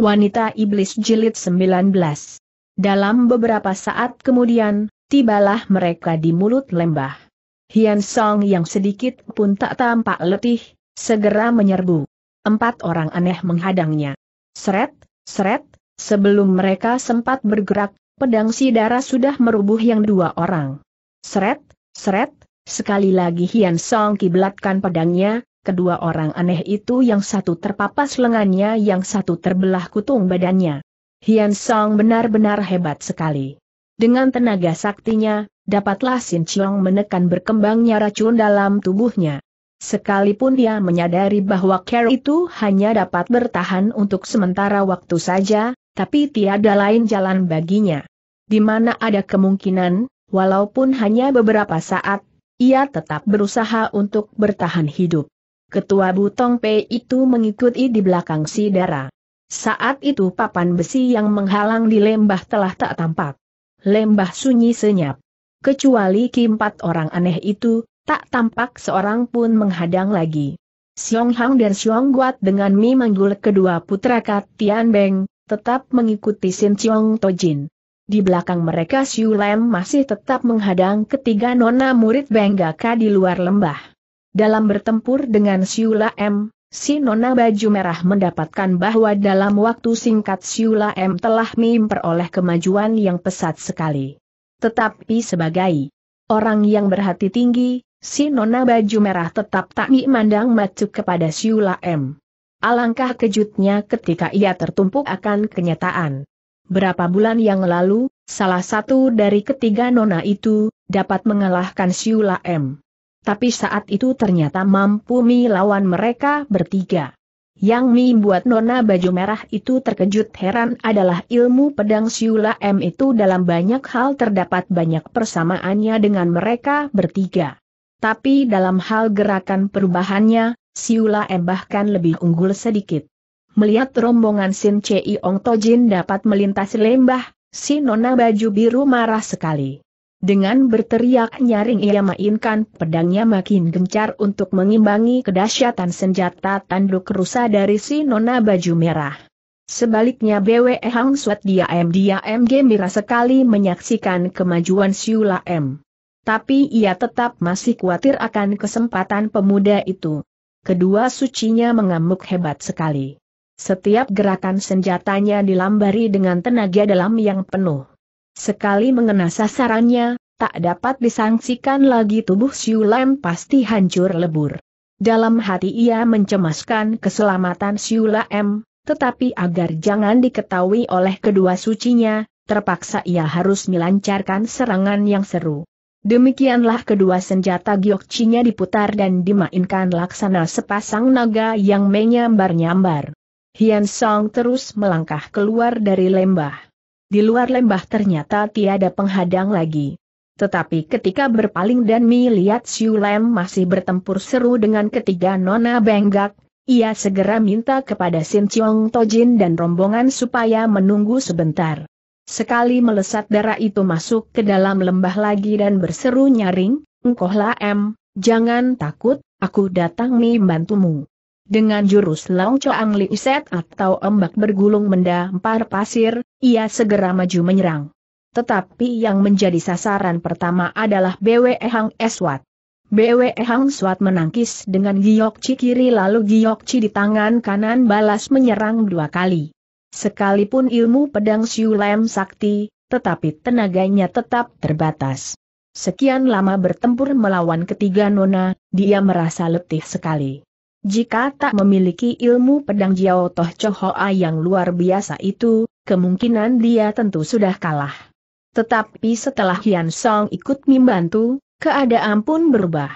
Wanita Iblis Jilid 19 Dalam beberapa saat kemudian, tibalah mereka di mulut lembah. Hian Song yang sedikit pun tak tampak letih, segera menyerbu. Empat orang aneh menghadangnya. Seret, seret, sebelum mereka sempat bergerak, pedang si darah sudah merubuh yang dua orang. Seret, seret, sekali lagi Hian Song kiblatkan pedangnya, kedua orang aneh itu yang satu terpapas lengannya yang satu terbelah kutung badannya. Hian Song benar-benar hebat sekali. Dengan tenaga saktinya, dapatlah Sin Chiong menekan berkembangnya racun dalam tubuhnya. Sekalipun dia menyadari bahwa Care itu hanya dapat bertahan untuk sementara waktu saja, tapi tiada lain jalan baginya. Di mana ada kemungkinan, walaupun hanya beberapa saat, ia tetap berusaha untuk bertahan hidup. Ketua Butong P itu mengikuti di belakang si Dara. Saat itu papan besi yang menghalang di lembah telah tak tampak. Lembah sunyi senyap. Kecuali keempat orang aneh itu, tak tampak seorang pun menghadang lagi. Xiong Hang dan Xiong Guat dengan Mi Manggul kedua putra Kat Tian Beng, tetap mengikuti Sin Xiong Tojin. Di belakang mereka Xiu Lem masih tetap menghadang ketiga nona murid Benggaka di luar lembah. Dalam bertempur dengan Siula M, si Nona Baju Merah mendapatkan bahwa dalam waktu singkat Siula M telah memperoleh kemajuan yang pesat sekali. Tetapi sebagai orang yang berhati tinggi, si Nona Baju Merah tetap tak memandang macuk kepada Siula M. Alangkah kejutnya ketika ia tertumpuk akan kenyataan. Berapa bulan yang lalu, salah satu dari ketiga nona itu, dapat mengalahkan Siula M. Tapi saat itu ternyata mampu Mi lawan mereka bertiga. Yang Mi buat nona baju merah itu terkejut heran adalah ilmu pedang Siula M itu dalam banyak hal terdapat banyak persamaannya dengan mereka bertiga. Tapi dalam hal gerakan perubahannya, Siula M bahkan lebih unggul sedikit. Melihat rombongan Sin Chei Ong Tojin dapat melintasi lembah, si nona baju biru marah sekali. Dengan berteriak nyaring ia mainkan pedangnya makin gencar untuk mengimbangi kedahsyatan senjata tanduk rusa dari si nona baju merah. Sebaliknya BW Hang Suat diam-diam gembira sekali menyaksikan kemajuan Siula M. Tapi ia tetap masih khawatir akan kesempatan pemuda itu. Kedua sucinya mengamuk hebat sekali. Setiap gerakan senjatanya dilambari dengan tenaga dalam yang penuh. Sekali mengena sasarannya, tak dapat disangsikan lagi tubuh Siu Lam pasti hancur lebur. Dalam hati ia mencemaskan keselamatan Siu Lam, tetapi agar jangan diketahui oleh kedua sucinya, terpaksa ia harus melancarkan serangan yang seru. Demikianlah kedua senjata giokcinya diputar dan dimainkan laksana sepasang naga yang menyambar-nyambar. Hian Song terus melangkah keluar dari lembah. Di luar lembah ternyata tiada penghadang lagi. Tetapi ketika berpaling dan melihat Siu Lem masih bertempur seru dengan ketiga nona benggak, ia segera minta kepada Sin Chiong Tojin dan rombongan supaya menunggu sebentar. Sekali melesat darah itu masuk ke dalam lembah lagi dan berseru nyaring, engkohlah M, jangan takut, aku datang membantumu. Dengan jurus Long Choang Li Set atau ombak bergulung mendampar pasir, ia segera maju menyerang. Tetapi yang menjadi sasaran pertama adalah BWE Hang Eswat. BWE Hang Swat menangkis dengan Chi kiri lalu giok Chi di tangan kanan balas menyerang dua kali. Sekalipun ilmu pedang Siulem sakti, tetapi tenaganya tetap terbatas. Sekian lama bertempur melawan ketiga nona, dia merasa letih sekali. Jika tak memiliki ilmu pedang Jiao Toh Chohoa yang luar biasa itu, kemungkinan dia tentu sudah kalah. Tetapi setelah Hian Song ikut membantu, keadaan pun berubah.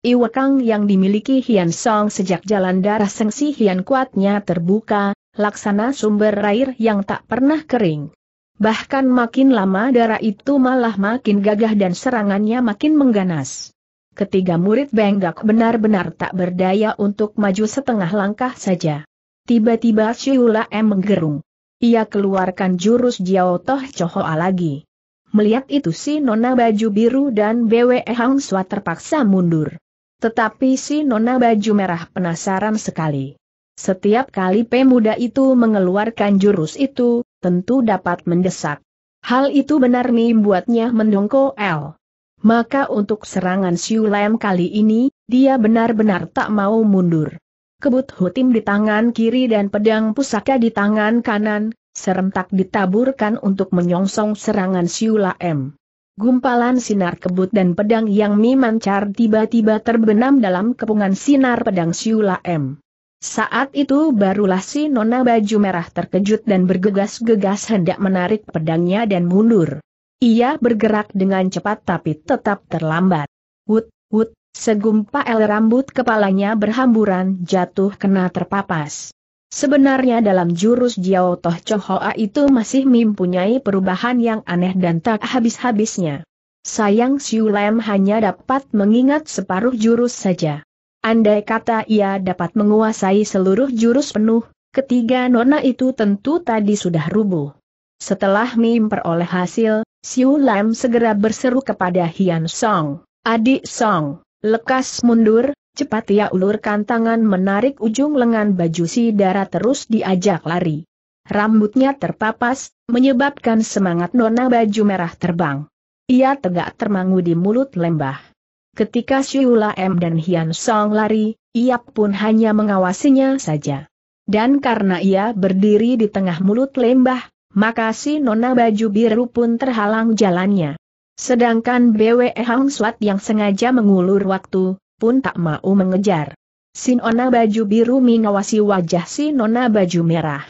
Iwakang yang dimiliki Hian Song sejak jalan darah sengsi Hian kuatnya terbuka, laksana sumber air yang tak pernah kering. Bahkan makin lama darah itu malah makin gagah dan serangannya makin mengganas ketiga murid Benggak benar-benar tak berdaya untuk maju setengah langkah saja. Tiba-tiba Syuhula M menggerung. Ia keluarkan jurus Jiao Toh Chohoa lagi. Melihat itu si Nona Baju Biru dan BWE Hang Sua terpaksa mundur. Tetapi si Nona Baju Merah penasaran sekali. Setiap kali pemuda itu mengeluarkan jurus itu, tentu dapat mendesak. Hal itu benar nih buatnya mendongko l. Maka untuk serangan Siu Lam kali ini, dia benar-benar tak mau mundur. Kebut hutim di tangan kiri dan pedang pusaka di tangan kanan, serentak ditaburkan untuk menyongsong serangan Siu Lam. Gumpalan sinar kebut dan pedang yang memancar tiba-tiba terbenam dalam kepungan sinar pedang Siu Lam. Saat itu barulah si nona baju merah terkejut dan bergegas-gegas hendak menarik pedangnya dan mundur. Ia bergerak dengan cepat tapi tetap terlambat. Wut, wut, Segumpal rambut kepalanya berhamburan jatuh kena terpapas. Sebenarnya dalam jurus Jiao Toh Chohoa itu masih mempunyai perubahan yang aneh dan tak habis-habisnya. Sayang Siulem hanya dapat mengingat separuh jurus saja. Andai kata ia dapat menguasai seluruh jurus penuh, ketiga nona itu tentu tadi sudah rubuh. Setelah Mim peroleh hasil, Siu Lam segera berseru kepada Hian Song, adik Song, lekas mundur, cepat ia ulurkan tangan menarik ujung lengan baju si darah terus diajak lari. Rambutnya terpapas, menyebabkan semangat nona baju merah terbang. Ia tegak termangu di mulut lembah. Ketika Siu Lam dan Hian Song lari, ia pun hanya mengawasinya saja. Dan karena ia berdiri di tengah mulut lembah, maka si nona baju biru pun terhalang jalannya. Sedangkan BW Hang Swat yang sengaja mengulur waktu, pun tak mau mengejar. Si nona baju biru mengawasi wajah si nona baju merah.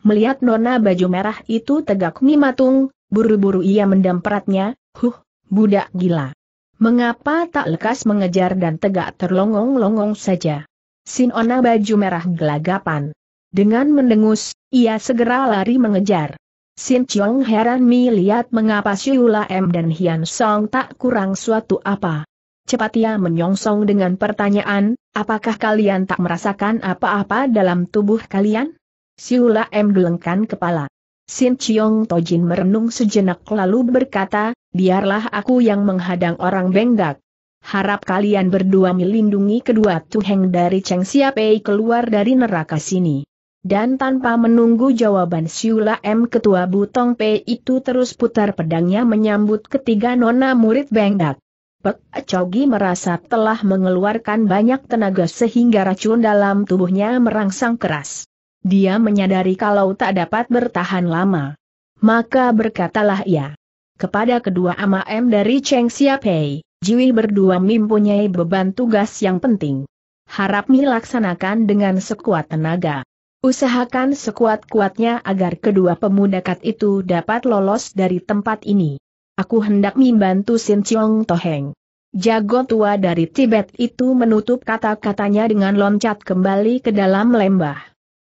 Melihat nona baju merah itu tegak mimatung, buru-buru ia mendampratnya, huh, budak gila. Mengapa tak lekas mengejar dan tegak terlongong-longong saja? Sinona baju merah gelagapan. Dengan mendengus, ia segera lari mengejar. Sin Chong heran melihat mengapa Siula M dan Hian Song tak kurang suatu apa. Cepat ia menyongsong dengan pertanyaan, apakah kalian tak merasakan apa-apa dalam tubuh kalian? Siula M gelengkan kepala. Sin Chiong Tojin merenung sejenak lalu berkata, biarlah aku yang menghadang orang benggak. Harap kalian berdua melindungi kedua Tuheng dari Cheng Siapei keluar dari neraka sini. Dan tanpa menunggu jawaban Siula M. Ketua Butong P itu terus putar pedangnya menyambut ketiga nona murid Bengdak. Pek Chogi merasa telah mengeluarkan banyak tenaga sehingga racun dalam tubuhnya merangsang keras. Dia menyadari kalau tak dapat bertahan lama. Maka berkatalah ia kepada kedua ama M dari Cheng Siapei, Jiwi berdua mempunyai beban tugas yang penting. Harap milaksanakan dengan sekuat tenaga. Usahakan sekuat-kuatnya agar kedua pemuda kat itu dapat lolos dari tempat ini. Aku hendak membantu Sin Chiong Toheng. Jago tua dari Tibet itu menutup kata-katanya dengan loncat kembali ke dalam lembah.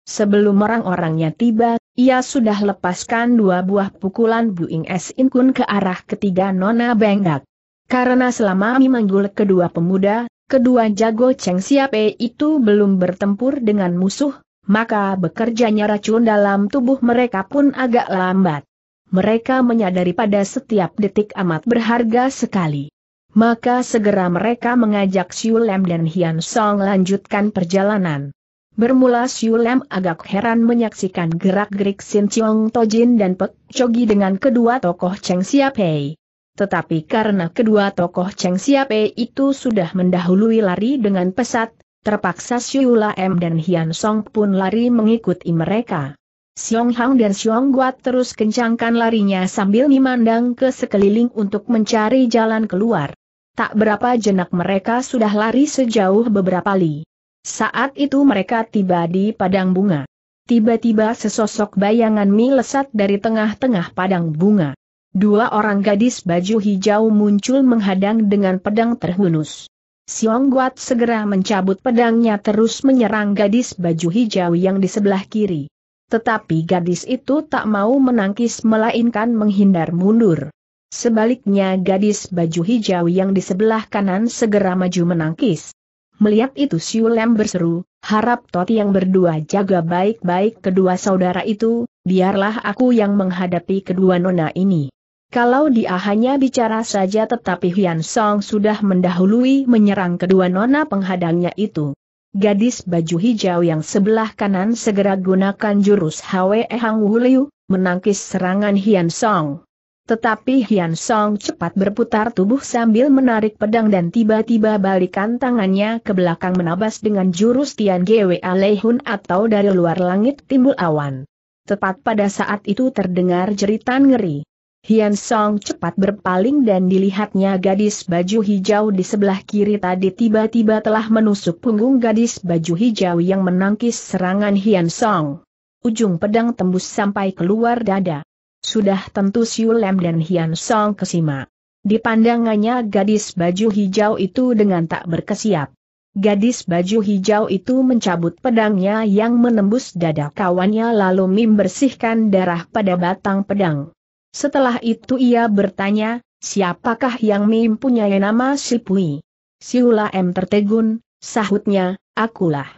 Sebelum orang-orangnya tiba, ia sudah lepaskan dua buah pukulan Buing Es Inkun ke arah ketiga Nona Bengak. Karena selama memanggul kedua pemuda, kedua jago Cheng E itu belum bertempur dengan musuh, maka bekerjanya racun dalam tubuh mereka pun agak lambat. Mereka menyadari pada setiap detik amat berharga sekali. Maka segera mereka mengajak Siulem dan Hian Song lanjutkan perjalanan. Bermula Siulem agak heran menyaksikan gerak-gerik Sin Chiong Tojin dan Pek Chogi dengan kedua tokoh Cheng Siapei. Tetapi karena kedua tokoh Cheng Siapei itu sudah mendahului lari dengan pesat, Terpaksa Siula M dan Hian Song pun lari mengikuti mereka. Xiong Hang dan Xiong Guat terus kencangkan larinya sambil memandang ke sekeliling untuk mencari jalan keluar. Tak berapa jenak mereka sudah lari sejauh beberapa li. Saat itu mereka tiba di padang bunga. Tiba-tiba sesosok bayangan mi lesat dari tengah-tengah padang bunga. Dua orang gadis baju hijau muncul menghadang dengan pedang terhunus. Siong Guat segera mencabut pedangnya terus menyerang gadis baju hijau yang di sebelah kiri. Tetapi gadis itu tak mau menangkis melainkan menghindar mundur. Sebaliknya gadis baju hijau yang di sebelah kanan segera maju menangkis. Melihat itu Siulem berseru, harap Toti yang berdua jaga baik-baik kedua saudara itu, biarlah aku yang menghadapi kedua nona ini. Kalau dia hanya bicara saja tetapi Hian Song sudah mendahului menyerang kedua nona penghadangnya itu. Gadis baju hijau yang sebelah kanan segera gunakan jurus Hwe Hang Wuliu menangkis serangan Hian Song. Tetapi Hian Song cepat berputar tubuh sambil menarik pedang dan tiba-tiba balikan tangannya ke belakang menabas dengan jurus Tian Gwe Alehun atau dari luar langit timbul awan. Tepat pada saat itu terdengar jeritan ngeri. Hian Song cepat berpaling dan dilihatnya gadis baju hijau di sebelah kiri tadi tiba-tiba telah menusuk punggung gadis baju hijau yang menangkis serangan Hian Song. Ujung pedang tembus sampai keluar dada. Sudah tentu Siu Lem dan Hian Song kesima. pandangannya gadis baju hijau itu dengan tak berkesiap. Gadis baju hijau itu mencabut pedangnya yang menembus dada kawannya lalu membersihkan darah pada batang pedang. Setelah itu ia bertanya, siapakah yang mempunyai nama si Pui? Siula M tertegun, sahutnya, akulah.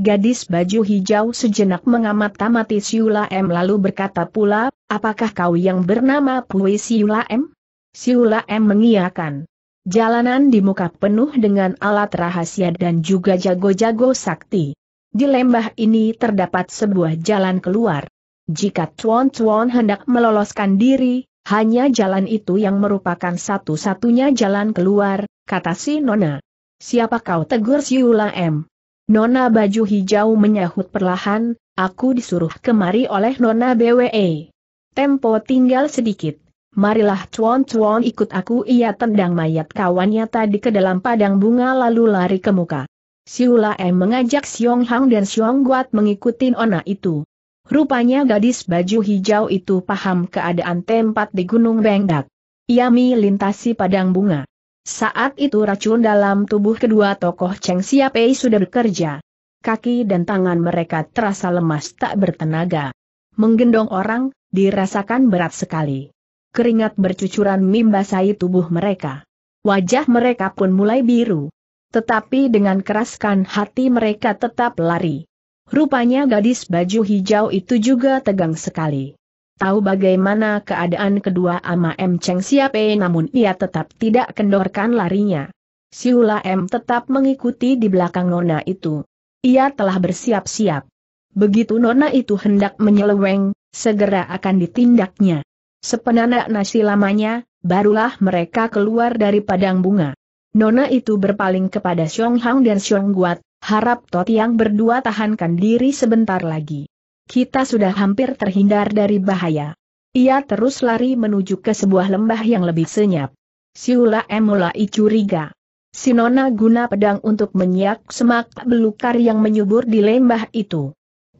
Gadis baju hijau sejenak mengamat-amati Siula M lalu berkata pula, apakah kau yang bernama Pui Siula M? Siula M mengiakan. Jalanan di muka penuh dengan alat rahasia dan juga jago-jago sakti. Di lembah ini terdapat sebuah jalan keluar. Jika Chuan Chuan hendak meloloskan diri, hanya jalan itu yang merupakan satu-satunya jalan keluar, kata si Nona. Siapa kau tegur si Ula M? Nona baju hijau menyahut perlahan, aku disuruh kemari oleh Nona BWE. Tempo tinggal sedikit. Marilah cuan-cuan ikut aku ia tendang mayat kawannya tadi ke dalam padang bunga lalu lari ke muka. Siula M mengajak Siong Hang dan Siong Guat mengikuti Nona itu. Rupanya gadis baju hijau itu paham keadaan tempat di Gunung Bengdak. Ia melintasi padang bunga. Saat itu racun dalam tubuh kedua tokoh Cheng Siapei sudah bekerja. Kaki dan tangan mereka terasa lemas tak bertenaga. Menggendong orang, dirasakan berat sekali. Keringat bercucuran membasahi tubuh mereka. Wajah mereka pun mulai biru. Tetapi dengan keraskan hati mereka tetap lari. Rupanya gadis baju hijau itu juga tegang sekali. Tahu bagaimana keadaan kedua ama M. Cheng e, namun ia tetap tidak kendorkan larinya. Siula M tetap mengikuti di belakang Nona itu. Ia telah bersiap-siap. Begitu Nona itu hendak menyeleweng, segera akan ditindaknya. Sepenanak nasi lamanya, barulah mereka keluar dari padang bunga. Nona itu berpaling kepada Xiong Hang dan Xiong Guat, harap yang berdua tahankan diri sebentar lagi. Kita sudah hampir terhindar dari bahaya. Ia terus lari menuju ke sebuah lembah yang lebih senyap. Siula M mulai curiga. Sinona guna pedang untuk menyiak semak belukar yang menyubur di lembah itu.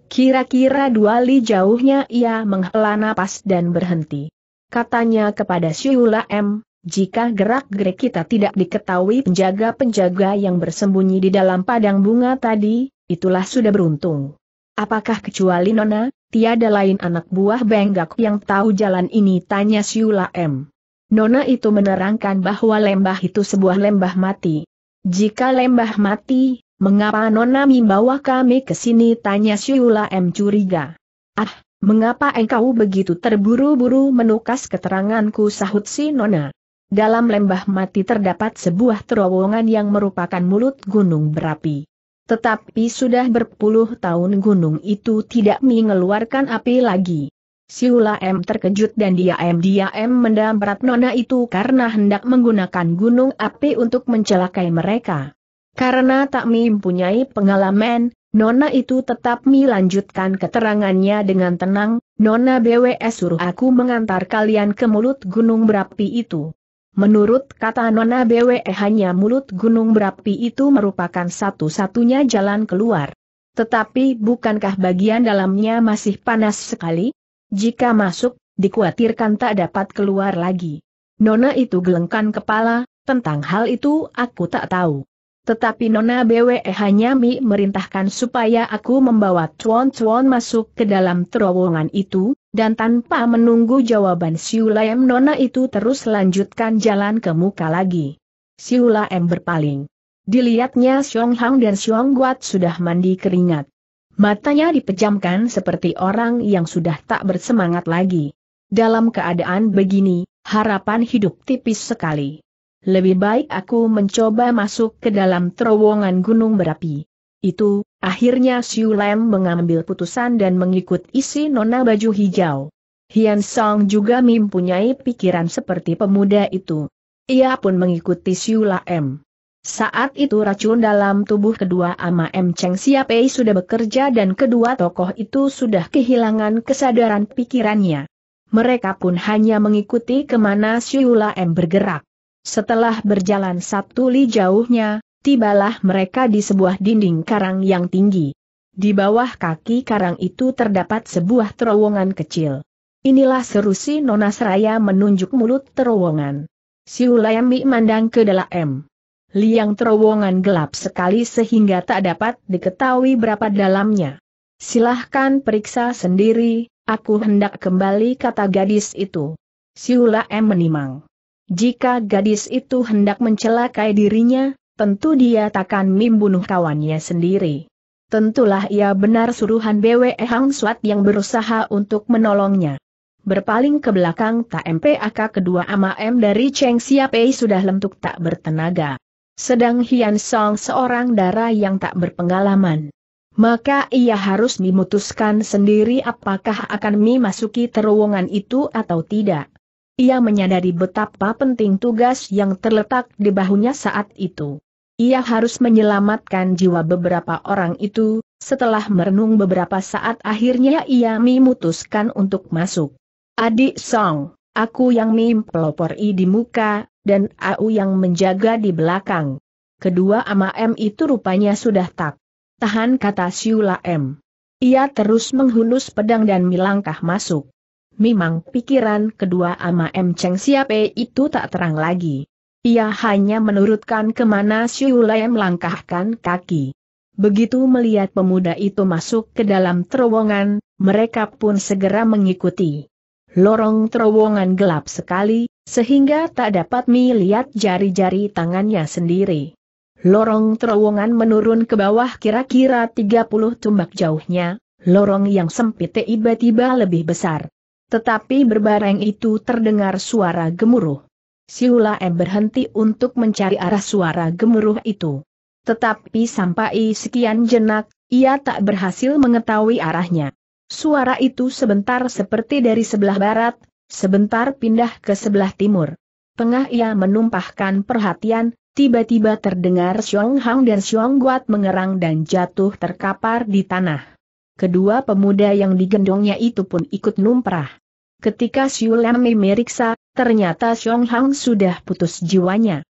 Kira-kira dua li jauhnya ia menghela napas dan berhenti. Katanya kepada Siula M, jika gerak-gerik kita tidak diketahui penjaga-penjaga yang bersembunyi di dalam padang bunga tadi, itulah sudah beruntung. Apakah kecuali Nona, tiada lain anak buah Benggak yang tahu jalan ini? Tanya Siula M. Nona itu menerangkan bahwa lembah itu sebuah lembah mati. Jika lembah mati, mengapa Nona membawa kami ke sini? Tanya Siula M. curiga. Ah, mengapa engkau begitu terburu-buru menukas keteranganku sahut si Nona? dalam lembah mati terdapat sebuah terowongan yang merupakan mulut gunung berapi. Tetapi sudah berpuluh tahun gunung itu tidak mengeluarkan api lagi. Siula M terkejut dan dia M dia M mendamrat nona itu karena hendak menggunakan gunung api untuk mencelakai mereka. Karena tak mempunyai pengalaman, Nona itu tetap melanjutkan keterangannya dengan tenang, Nona BWS suruh aku mengantar kalian ke mulut gunung berapi itu. Menurut kata Nona BWE hanya mulut gunung berapi itu merupakan satu-satunya jalan keluar. Tetapi bukankah bagian dalamnya masih panas sekali? Jika masuk, dikhawatirkan tak dapat keluar lagi. Nona itu gelengkan kepala, tentang hal itu aku tak tahu. Tetapi Nona BWE hanya mi merintahkan supaya aku membawa cuan-cuan masuk ke dalam terowongan itu, dan tanpa menunggu jawaban Siulaem Nona itu terus lanjutkan jalan ke muka lagi. Siulaem berpaling. Dilihatnya Xiong Hang dan Xiong Guat sudah mandi keringat. Matanya dipejamkan seperti orang yang sudah tak bersemangat lagi. Dalam keadaan begini, harapan hidup tipis sekali. Lebih baik aku mencoba masuk ke dalam terowongan gunung berapi itu, akhirnya Siu Lam mengambil putusan dan mengikut isi nona baju hijau. Hian Song juga mempunyai pikiran seperti pemuda itu. Ia pun mengikuti Siu Lam. Saat itu racun dalam tubuh kedua Ama M. Cheng Siapei sudah bekerja dan kedua tokoh itu sudah kehilangan kesadaran pikirannya. Mereka pun hanya mengikuti kemana Siu Lam bergerak. Setelah berjalan satu li jauhnya, tibalah mereka di sebuah dinding karang yang tinggi. Di bawah kaki karang itu terdapat sebuah terowongan kecil. Inilah seru si Nona Seraya menunjuk mulut terowongan. Ulayami mandang ke dalam. Liang terowongan gelap sekali sehingga tak dapat diketahui berapa dalamnya. Silahkan periksa sendiri, aku hendak kembali kata gadis itu. Siula M menimang. Jika gadis itu hendak mencelakai dirinya, tentu dia takkan membunuh kawannya sendiri. Tentulah ia benar suruhan BWE Hang Suat yang berusaha untuk menolongnya. Berpaling ke belakang tak MPAK kedua M dari Cheng Xiapei sudah lentuk tak bertenaga. Sedang Hian Song seorang darah yang tak berpengalaman. Maka ia harus memutuskan sendiri apakah akan memasuki terowongan itu atau tidak. Ia menyadari betapa penting tugas yang terletak di bahunya saat itu. Ia harus menyelamatkan jiwa beberapa orang itu, setelah merenung beberapa saat akhirnya ia memutuskan untuk masuk. Adik Song, aku yang mim i di muka, dan Au yang menjaga di belakang. Kedua ama M itu rupanya sudah tak tahan kata Siula M. Ia terus menghunus pedang dan melangkah masuk. Memang pikiran kedua ama M Cheng Siape itu tak terang lagi. Ia hanya menurutkan kemana Siulai melangkahkan kaki. Begitu melihat pemuda itu masuk ke dalam terowongan, mereka pun segera mengikuti. Lorong terowongan gelap sekali, sehingga tak dapat melihat jari-jari tangannya sendiri. Lorong terowongan menurun ke bawah kira-kira 30 tumbak jauhnya, lorong yang sempit tiba-tiba lebih besar. Tetapi berbareng itu terdengar suara gemuruh. Siula M berhenti untuk mencari arah suara gemuruh itu. Tetapi sampai sekian jenak, ia tak berhasil mengetahui arahnya. Suara itu sebentar seperti dari sebelah barat, sebentar pindah ke sebelah timur. Tengah ia menumpahkan perhatian, tiba-tiba terdengar Xiong Hang dan Xiong Guat mengerang dan jatuh terkapar di tanah. Kedua pemuda yang digendongnya itu pun ikut numprah. Ketika Siulam memeriksa, ternyata Xiong Hang sudah putus jiwanya.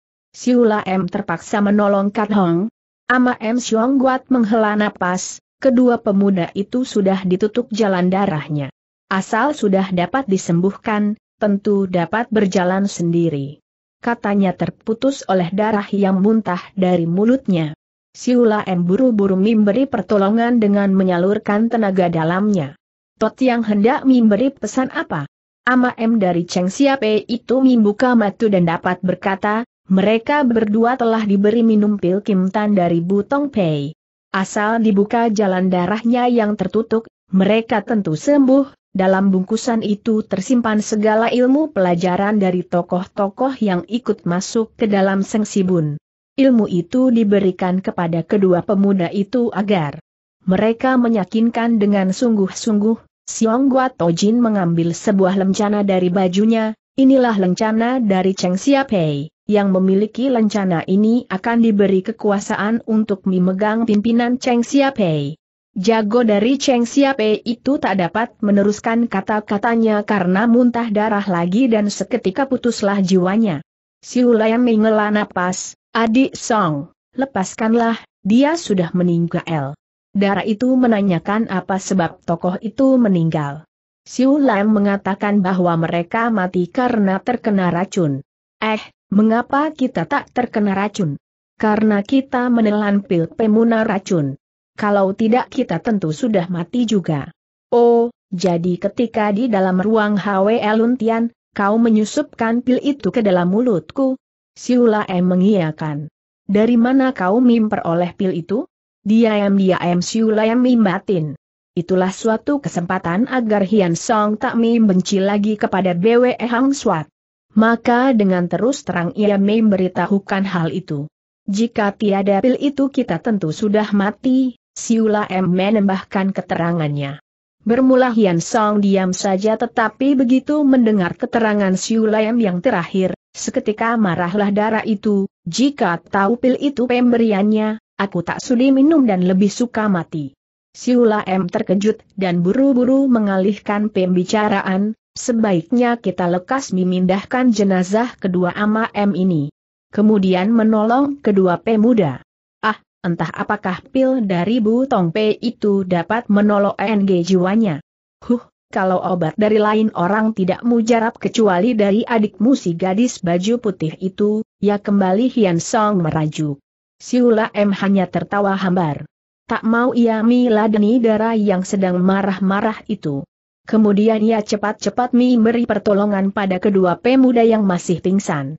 M terpaksa menolong Kat Hong. Ama M. Xiong Guat menghela napas, kedua pemuda itu sudah ditutup jalan darahnya. Asal sudah dapat disembuhkan, tentu dapat berjalan sendiri. Katanya terputus oleh darah yang muntah dari mulutnya. Siula M buru-buru memberi pertolongan dengan menyalurkan tenaga dalamnya. Tot yang hendak memberi pesan apa? Ama M dari Cheng Siape itu membuka matu dan dapat berkata, mereka berdua telah diberi minum pil Kim Tan dari Butong Pei. Asal dibuka jalan darahnya yang tertutup, mereka tentu sembuh, dalam bungkusan itu tersimpan segala ilmu pelajaran dari tokoh-tokoh yang ikut masuk ke dalam Seng Sibun. Ilmu itu diberikan kepada kedua pemuda itu agar mereka meyakinkan dengan sungguh-sungguh, Siong Gua Tojin mengambil sebuah lencana dari bajunya, inilah lencana dari Cheng Xiapei. yang memiliki lencana ini akan diberi kekuasaan untuk memegang pimpinan Cheng Xiapei. Jago dari Cheng Xiapei itu tak dapat meneruskan kata-katanya karena muntah darah lagi dan seketika putuslah jiwanya. Siu Lian menghela napas, adik Song, lepaskanlah, dia sudah meninggal. Dara itu menanyakan apa sebab tokoh itu meninggal. Siu Lam mengatakan bahwa mereka mati karena terkena racun. Eh, mengapa kita tak terkena racun? Karena kita menelan pil pemuna racun. Kalau tidak kita tentu sudah mati juga. Oh, jadi ketika di dalam ruang HW Luntian, kau menyusupkan pil itu ke dalam mulutku? Siu Lam mengiyakan. Dari mana kau memperoleh pil itu? Diam-diam Siulayam mimatin. Itulah suatu kesempatan agar Hian Song tak membenci lagi kepada BWE Hang Swat. Maka dengan terus terang ia memberitahukan hal itu. Jika tiada pil itu kita tentu sudah mati, Siula M menambahkan keterangannya. Bermula Hian Song diam saja tetapi begitu mendengar keterangan Siula M yang terakhir, seketika marahlah darah itu, jika tahu pil itu pemberiannya, Aku tak sudi minum dan lebih suka mati. Siula M terkejut dan buru-buru mengalihkan pembicaraan, sebaiknya kita lekas memindahkan jenazah kedua ama M ini. Kemudian menolong kedua pemuda. Ah, entah apakah pil dari Bu Tong P itu dapat menolong NG jiwanya. Huh, kalau obat dari lain orang tidak mujarab kecuali dari adikmu si gadis baju putih itu, ya kembali Hian Song merajuk. Siula M hanya tertawa hambar. Tak mau ia miladeni darah yang sedang marah-marah itu. Kemudian ia cepat-cepat memberi pertolongan pada kedua pemuda yang masih pingsan.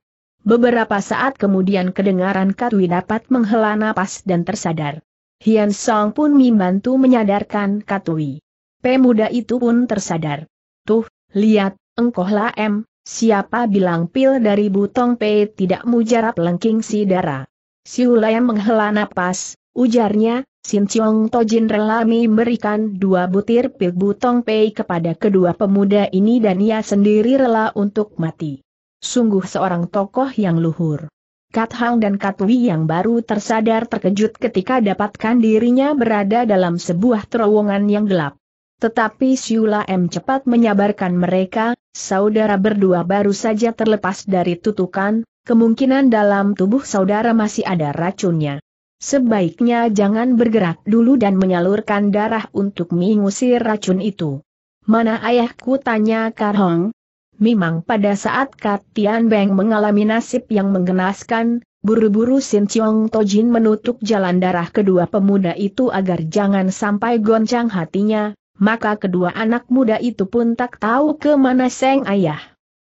Beberapa saat kemudian kedengaran Katwi dapat menghela napas dan tersadar. Hian Song pun membantu menyadarkan Katwi. Pemuda itu pun tersadar. Tuh, lihat, engkohlah M, siapa bilang pil dari Butong P tidak mujarab lengking si darah. Siu menghela napas, ujarnya, Sin Chiong Tojin relami memberikan dua butir pil butong pei kepada kedua pemuda ini dan ia sendiri rela untuk mati. Sungguh seorang tokoh yang luhur. Kat Hang dan Kat Wi yang baru tersadar terkejut ketika dapatkan dirinya berada dalam sebuah terowongan yang gelap. Tetapi Siula M cepat menyabarkan mereka, Saudara berdua baru saja terlepas dari tutukan, kemungkinan dalam tubuh saudara masih ada racunnya. Sebaiknya jangan bergerak dulu dan menyalurkan darah untuk mengusir racun itu. Mana ayahku tanya Karhong? Memang pada saat Kat Tian Beng mengalami nasib yang mengenaskan, buru-buru Sin Chiong Tojin menutup jalan darah kedua pemuda itu agar jangan sampai goncang hatinya, maka kedua anak muda itu pun tak tahu ke mana seng ayah.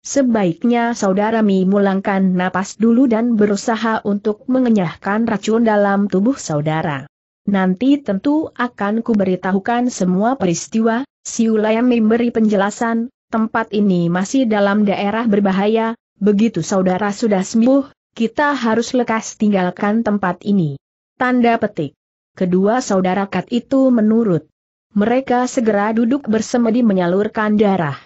Sebaiknya saudara Mi mulangkan napas dulu dan berusaha untuk mengenyahkan racun dalam tubuh saudara. Nanti tentu akan kuberitahukan semua peristiwa, Siulayam memberi penjelasan, tempat ini masih dalam daerah berbahaya, begitu saudara sudah sembuh, kita harus lekas tinggalkan tempat ini. Tanda petik. Kedua saudara Kat itu menurut mereka segera duduk bersemedi menyalurkan darah.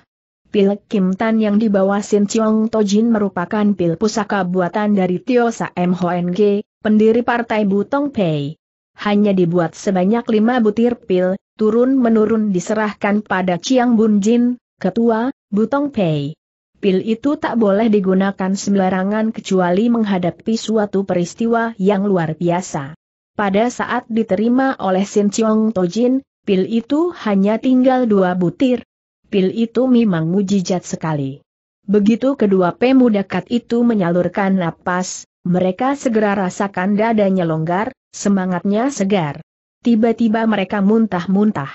Pil Kim Tan yang dibawa Sin Chiong Tojin merupakan pil pusaka buatan dari Tio Sa M N Ng, pendiri partai Butong Pei. Hanya dibuat sebanyak lima butir pil, turun-menurun diserahkan pada Chiang Bun Jin, ketua, Butong Pei. Pil itu tak boleh digunakan sembarangan kecuali menghadapi suatu peristiwa yang luar biasa. Pada saat diterima oleh Sin Chiong Tojin, Pil itu hanya tinggal dua butir. Pil itu memang mujizat sekali. Begitu kedua pemuda kat itu menyalurkan napas, mereka segera rasakan dadanya longgar, semangatnya segar. Tiba-tiba mereka muntah-muntah.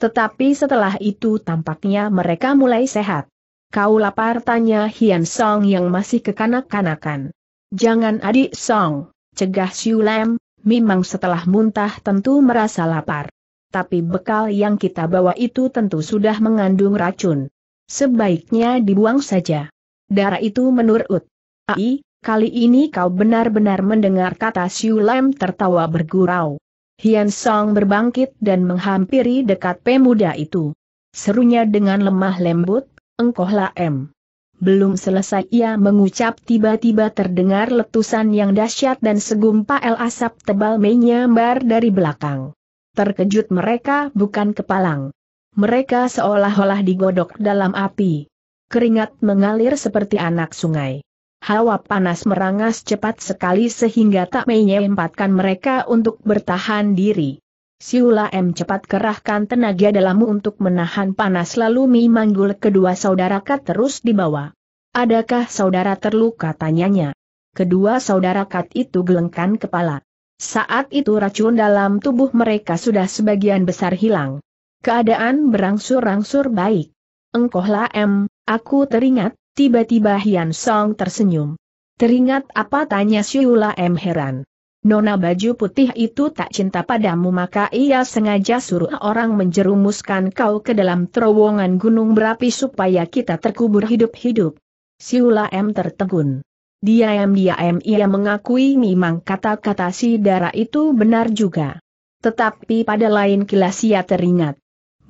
Tetapi setelah itu tampaknya mereka mulai sehat. Kau lapar tanya Hian Song yang masih kekanak-kanakan. Jangan adik Song, cegah Siu Lam, memang setelah muntah tentu merasa lapar tapi bekal yang kita bawa itu tentu sudah mengandung racun. Sebaiknya dibuang saja. Darah itu menurut. Ai, kali ini kau benar-benar mendengar kata Siu Lem tertawa bergurau. Hian Song berbangkit dan menghampiri dekat pemuda itu. Serunya dengan lemah lembut, engkohlah m. Belum selesai ia mengucap tiba-tiba terdengar letusan yang dahsyat dan segumpal asap tebal menyambar dari belakang. Terkejut mereka bukan kepalang. Mereka seolah-olah digodok dalam api. Keringat mengalir seperti anak sungai. Hawa panas merangas cepat sekali sehingga tak menyempatkan mereka untuk bertahan diri. Siula M cepat kerahkan tenaga dalammu untuk menahan panas lalu Mi manggul kedua saudara Kat terus dibawa. Adakah saudara terluka tanyanya? Kedua saudara Kat itu gelengkan kepala. Saat itu racun dalam tubuh mereka sudah sebagian besar hilang. Keadaan berangsur-angsur baik. Engkohlah M, aku teringat, tiba-tiba Hian Song tersenyum. Teringat apa tanya Siula M heran. Nona baju putih itu tak cinta padamu maka ia sengaja suruh orang menjerumuskan kau ke dalam terowongan gunung berapi supaya kita terkubur hidup-hidup. Siula M tertegun. Diam-diam ia mengakui memang kata-kata si darah itu benar juga. Tetapi pada lain kilas ia teringat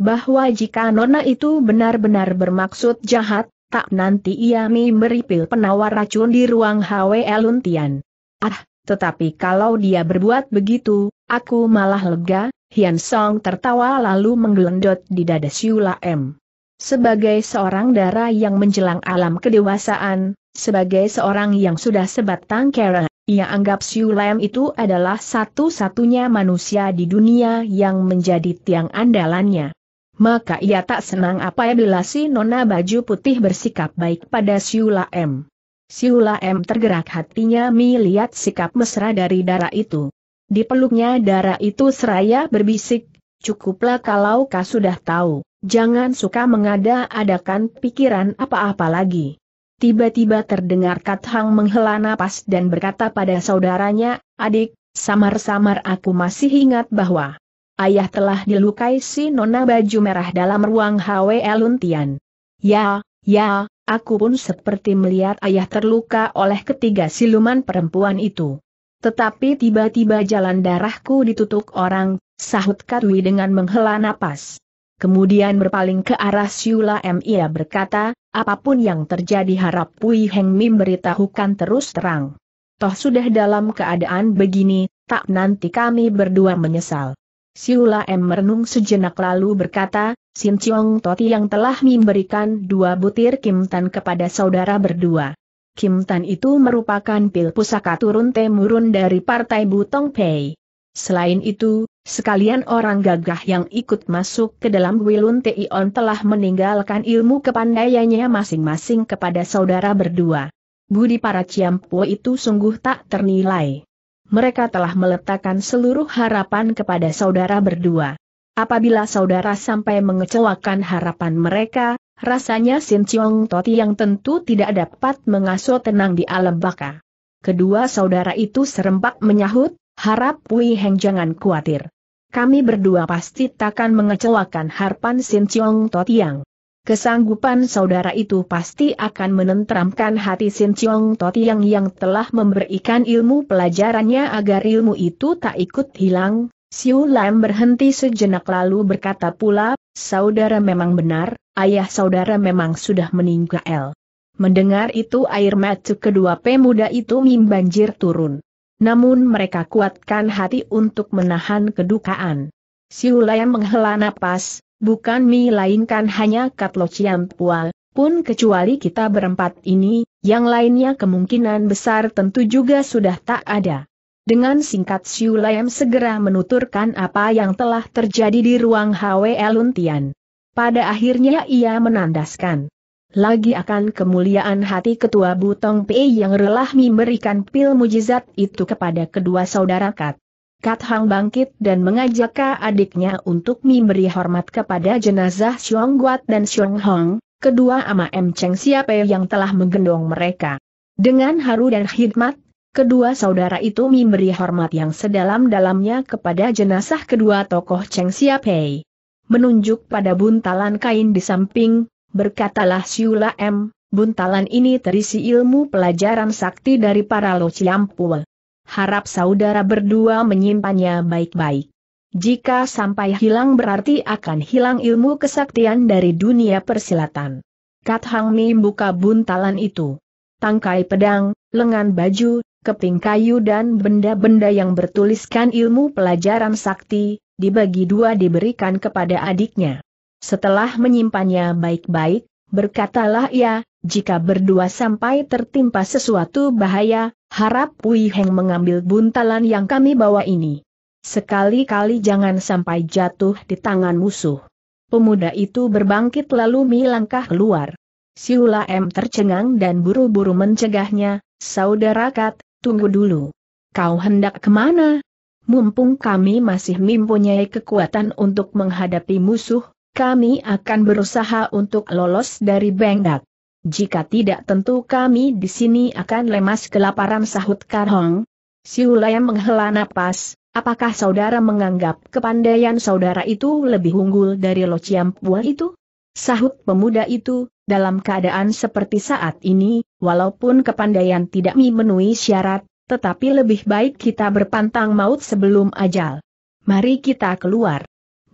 bahwa jika nona itu benar-benar bermaksud jahat, tak nanti ia memberi pil penawar racun di ruang HW Luntian. Ah, tetapi kalau dia berbuat begitu, aku malah lega, Hian Song tertawa lalu menggelendot di dada Siula M. Sebagai seorang darah yang menjelang alam kedewasaan, sebagai seorang yang sudah sebatang kera, ia anggap Siu Lam itu adalah satu-satunya manusia di dunia yang menjadi tiang andalannya. Maka ia tak senang apa bila si nona baju putih bersikap baik pada Siu Lam. Siu Lam tergerak hatinya melihat sikap mesra dari darah itu. Di peluknya darah itu seraya berbisik, cukuplah kalau kau sudah tahu. Jangan suka mengada-adakan pikiran apa-apa lagi. Tiba-tiba terdengar Kat Hang menghela napas dan berkata pada saudaranya, adik, samar-samar aku masih ingat bahwa ayah telah dilukai si nona baju merah dalam ruang HWL Luntian. Ya, ya, aku pun seperti melihat ayah terluka oleh ketiga siluman perempuan itu. Tetapi tiba-tiba jalan darahku ditutup orang, sahut Katwi dengan menghela napas kemudian berpaling ke arah Siula M. Ia berkata, apapun yang terjadi harap Pui Heng Mim beritahukan terus terang. Toh sudah dalam keadaan begini, tak nanti kami berdua menyesal. Siula M merenung sejenak lalu berkata, Sin Chiong Toti yang telah memberikan dua butir Kim Tan kepada saudara berdua. Kim Tan itu merupakan pil pusaka turun temurun dari partai Butong Pei. Selain itu, Sekalian orang gagah yang ikut masuk ke dalam Wilun Tion telah meninggalkan ilmu kepandaiannya masing-masing kepada saudara berdua. Budi para Ciampo itu sungguh tak ternilai. Mereka telah meletakkan seluruh harapan kepada saudara berdua. Apabila saudara sampai mengecewakan harapan mereka, rasanya Sin Chiong Toti yang tentu tidak dapat mengasuh tenang di alam baka. Kedua saudara itu serempak menyahut, harap Pui Heng jangan khawatir kami berdua pasti takkan mengecewakan Harpan Sin Chiong Totiang. Kesanggupan saudara itu pasti akan menenteramkan hati Sin Chiong Totiang yang telah memberikan ilmu pelajarannya agar ilmu itu tak ikut hilang. Siu Lam berhenti sejenak lalu berkata pula, saudara memang benar, ayah saudara memang sudah meninggal. Mendengar itu air mata kedua pemuda itu membanjir turun. Namun mereka kuatkan hati untuk menahan kedukaan. Siulayam menghela napas, bukan mi lainkan hanya Katlo Ciampual, pun kecuali kita berempat ini, yang lainnya kemungkinan besar tentu juga sudah tak ada. Dengan singkat Siulayam segera menuturkan apa yang telah terjadi di ruang HW Luntian. Pada akhirnya ia menandaskan lagi akan kemuliaan hati ketua Butong Pei yang rela memberikan pil mujizat itu kepada kedua saudara Kat. Kat Hang bangkit dan mengajak adiknya untuk memberi hormat kepada jenazah Xiong Guat dan Xiong Hong, kedua ama M Cheng Siape yang telah menggendong mereka. Dengan haru dan khidmat, kedua saudara itu memberi hormat yang sedalam-dalamnya kepada jenazah kedua tokoh Cheng Siape. Menunjuk pada buntalan kain di samping, berkatalah Siula M, buntalan ini terisi ilmu pelajaran sakti dari para Lo Ciampul. Harap saudara berdua menyimpannya baik-baik. Jika sampai hilang berarti akan hilang ilmu kesaktian dari dunia persilatan. Kat Hang Mi buka buntalan itu. Tangkai pedang, lengan baju, keping kayu dan benda-benda yang bertuliskan ilmu pelajaran sakti, dibagi dua diberikan kepada adiknya. Setelah menyimpannya baik-baik, berkatalah ia, jika berdua sampai tertimpa sesuatu bahaya, harap Wei Heng mengambil buntalan yang kami bawa ini. Sekali-kali jangan sampai jatuh di tangan musuh. Pemuda itu berbangkit lalu melangkah keluar. Siula M tercengang dan buru-buru mencegahnya, saudara Kat, tunggu dulu. Kau hendak kemana? Mumpung kami masih mempunyai kekuatan untuk menghadapi musuh, kami akan berusaha untuk lolos dari Bengdak. Jika tidak tentu kami di sini akan lemas kelaparan sahut Karhong. Siulayam menghela napas, apakah saudara menganggap kepandaian saudara itu lebih unggul dari Lo buah itu? Sahut pemuda itu, dalam keadaan seperti saat ini, walaupun kepandaian tidak memenuhi syarat, tetapi lebih baik kita berpantang maut sebelum ajal. Mari kita keluar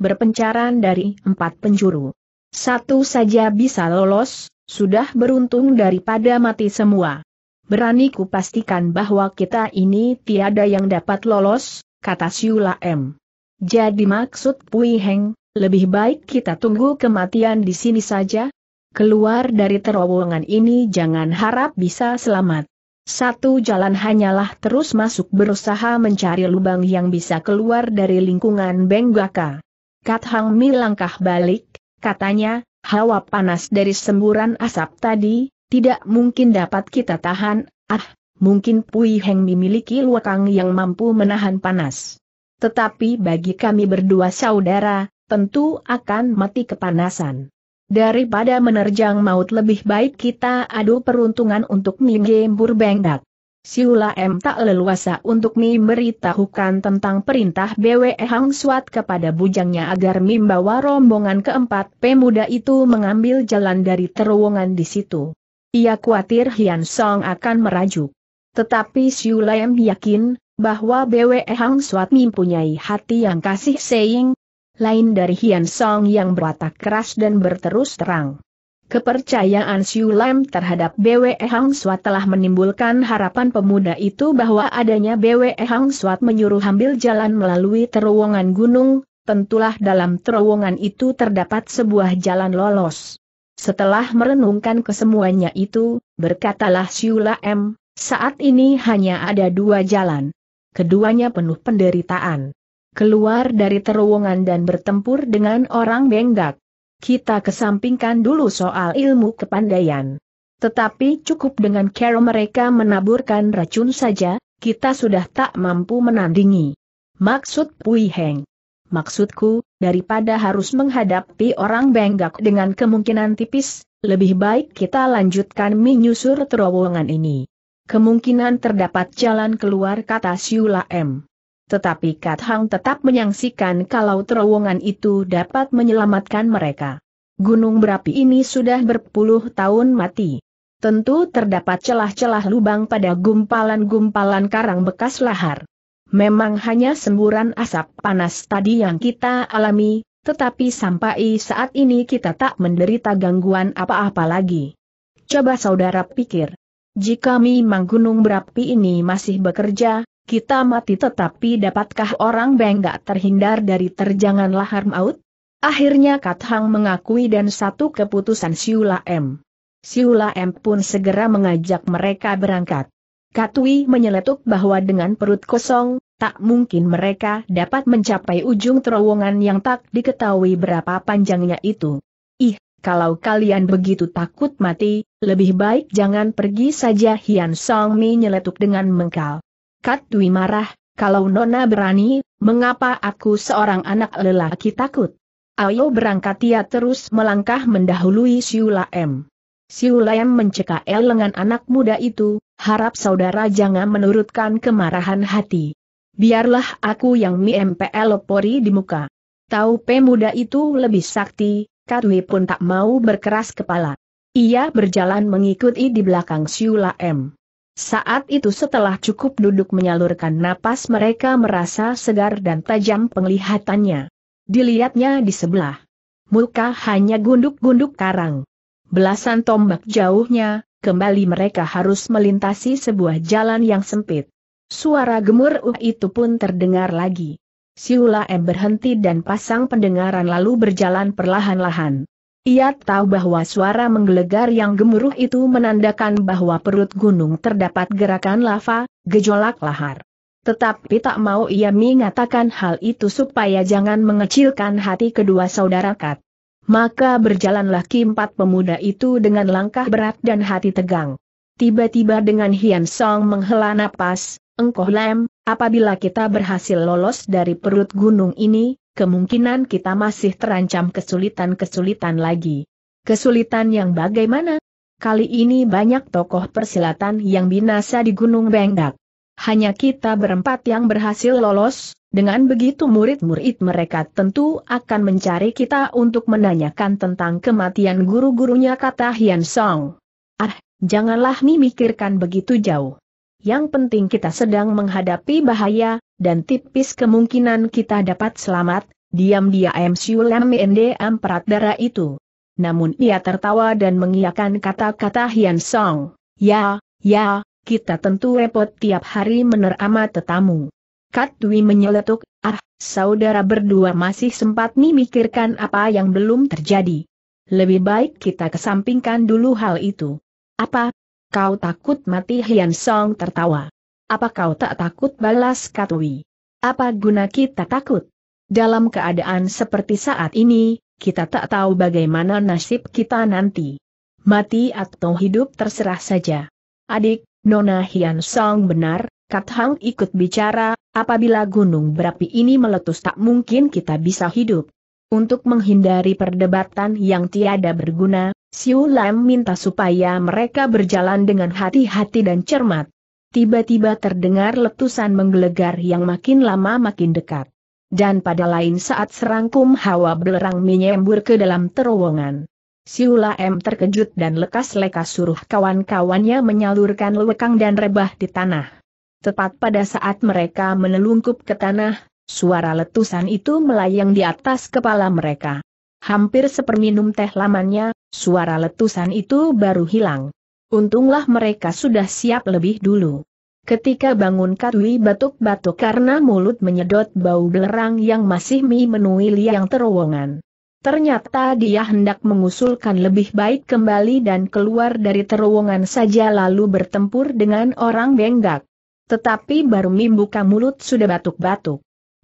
berpencaran dari empat penjuru. Satu saja bisa lolos, sudah beruntung daripada mati semua. Berani kupastikan bahwa kita ini tiada yang dapat lolos, kata Siula M. Jadi maksud Pui Heng, lebih baik kita tunggu kematian di sini saja? Keluar dari terowongan ini jangan harap bisa selamat. Satu jalan hanyalah terus masuk berusaha mencari lubang yang bisa keluar dari lingkungan Benggaka. Kat Hang Mi langkah balik, katanya, hawa panas dari semburan asap tadi, tidak mungkin dapat kita tahan, ah, mungkin Pui Heng memiliki luakang yang mampu menahan panas. Tetapi bagi kami berdua saudara, tentu akan mati kepanasan. Daripada menerjang maut lebih baik kita adu peruntungan untuk Mingge Burbengdak. Siula M tak leluasa untuk memberitahukan tentang perintah BW Hang Suat kepada bujangnya agar membawa rombongan keempat pemuda itu mengambil jalan dari terowongan di situ. Ia khawatir Hian Song akan merajuk. Tetapi Siula M yakin bahwa BW Hang Suat mempunyai hati yang kasih sayang, lain dari Hian Song yang berwatak keras dan berterus terang. Kepercayaan Siu Lam terhadap BWE Hang Suat telah menimbulkan harapan pemuda itu bahwa adanya BWE Hang Suat menyuruh ambil jalan melalui terowongan gunung, tentulah dalam terowongan itu terdapat sebuah jalan lolos. Setelah merenungkan kesemuanya itu, berkatalah Siu Lam, saat ini hanya ada dua jalan. Keduanya penuh penderitaan. Keluar dari terowongan dan bertempur dengan orang Benggak kita kesampingkan dulu soal ilmu kepandaian. Tetapi cukup dengan cara mereka menaburkan racun saja, kita sudah tak mampu menandingi. Maksud Pui Heng. Maksudku, daripada harus menghadapi orang benggak dengan kemungkinan tipis, lebih baik kita lanjutkan menyusur terowongan ini. Kemungkinan terdapat jalan keluar kata Siula M. Tetapi Kat Hang tetap menyaksikan kalau terowongan itu dapat menyelamatkan mereka. Gunung berapi ini sudah berpuluh tahun mati. Tentu terdapat celah-celah lubang pada gumpalan-gumpalan karang bekas lahar. Memang hanya semburan asap panas tadi yang kita alami, tetapi sampai saat ini kita tak menderita gangguan apa-apa lagi. Coba saudara pikir, jika memang gunung berapi ini masih bekerja, kita mati tetapi dapatkah orang Benggak terhindar dari terjangan lahar maut? Akhirnya Kat Hang mengakui dan satu keputusan Siula M. Siula M pun segera mengajak mereka berangkat. Katui menyeletuk bahwa dengan perut kosong, tak mungkin mereka dapat mencapai ujung terowongan yang tak diketahui berapa panjangnya itu. Ih, kalau kalian begitu takut mati, lebih baik jangan pergi saja Hian Song Mi nyeletuk dengan mengkal. Kat Dwi marah, kalau Nona berani, mengapa aku seorang anak lelaki takut? Ayo berangkat ia terus melangkah mendahului Siula M. Siula M mencekak lengan anak muda itu, harap saudara jangan menurutkan kemarahan hati. Biarlah aku yang mie MPL pori di muka. Tahu pemuda itu lebih sakti, dwi pun tak mau berkeras kepala. Ia berjalan mengikuti di belakang Siula M. Saat itu setelah cukup duduk menyalurkan napas mereka merasa segar dan tajam penglihatannya. Dilihatnya di sebelah. Muka hanya gunduk-gunduk karang. Belasan tombak jauhnya, kembali mereka harus melintasi sebuah jalan yang sempit. Suara gemuruh itu pun terdengar lagi. Siula M berhenti dan pasang pendengaran lalu berjalan perlahan-lahan. Ia tahu bahwa suara menggelegar yang gemuruh itu menandakan bahwa perut gunung terdapat gerakan lava, gejolak lahar. Tetapi tak mau ia mengatakan hal itu supaya jangan mengecilkan hati kedua saudara Kat. Maka berjalanlah keempat pemuda itu dengan langkah berat dan hati tegang. Tiba-tiba dengan Hian Song menghela napas, engkoh lem, apabila kita berhasil lolos dari perut gunung ini, kemungkinan kita masih terancam kesulitan-kesulitan lagi. Kesulitan yang bagaimana? Kali ini banyak tokoh persilatan yang binasa di Gunung Bengdak. Hanya kita berempat yang berhasil lolos, dengan begitu murid-murid mereka tentu akan mencari kita untuk menanyakan tentang kematian guru-gurunya kata Hian Song. Ah, Janganlah memikirkan begitu jauh. Yang penting kita sedang menghadapi bahaya, dan tipis kemungkinan kita dapat selamat, diam-diam Siulam Mendam peradara itu. Namun ia tertawa dan mengiakan kata-kata Hian Song, ya, ya, kita tentu repot tiap hari menerama tetamu. Kat Dwi menyeletuk, ah, saudara berdua masih sempat mikirkan apa yang belum terjadi. Lebih baik kita kesampingkan dulu hal itu. Apa? Kau takut mati Hian Song tertawa. Apa kau tak takut balas Katui. Apa guna kita takut? Dalam keadaan seperti saat ini, kita tak tahu bagaimana nasib kita nanti. Mati atau hidup terserah saja. Adik, Nona Hian Song benar, Kat Hang ikut bicara, apabila gunung berapi ini meletus tak mungkin kita bisa hidup. Untuk menghindari perdebatan yang tiada berguna, Siu Lam minta supaya mereka berjalan dengan hati-hati dan cermat. Tiba-tiba terdengar letusan menggelegar yang makin lama makin dekat. Dan pada lain saat serangkum hawa belerang menyembur ke dalam terowongan. Siula M terkejut dan lekas-lekas suruh kawan-kawannya menyalurkan lewekang dan rebah di tanah. Tepat pada saat mereka menelungkup ke tanah, suara letusan itu melayang di atas kepala mereka. Hampir seperminum teh lamannya, Suara letusan itu baru hilang. Untunglah mereka sudah siap lebih dulu. Ketika bangun Katwi batuk-batuk karena mulut menyedot bau belerang yang masih memenuhi liang terowongan. Ternyata dia hendak mengusulkan lebih baik kembali dan keluar dari terowongan saja lalu bertempur dengan orang benggak. Tetapi baru membuka mulut sudah batuk-batuk.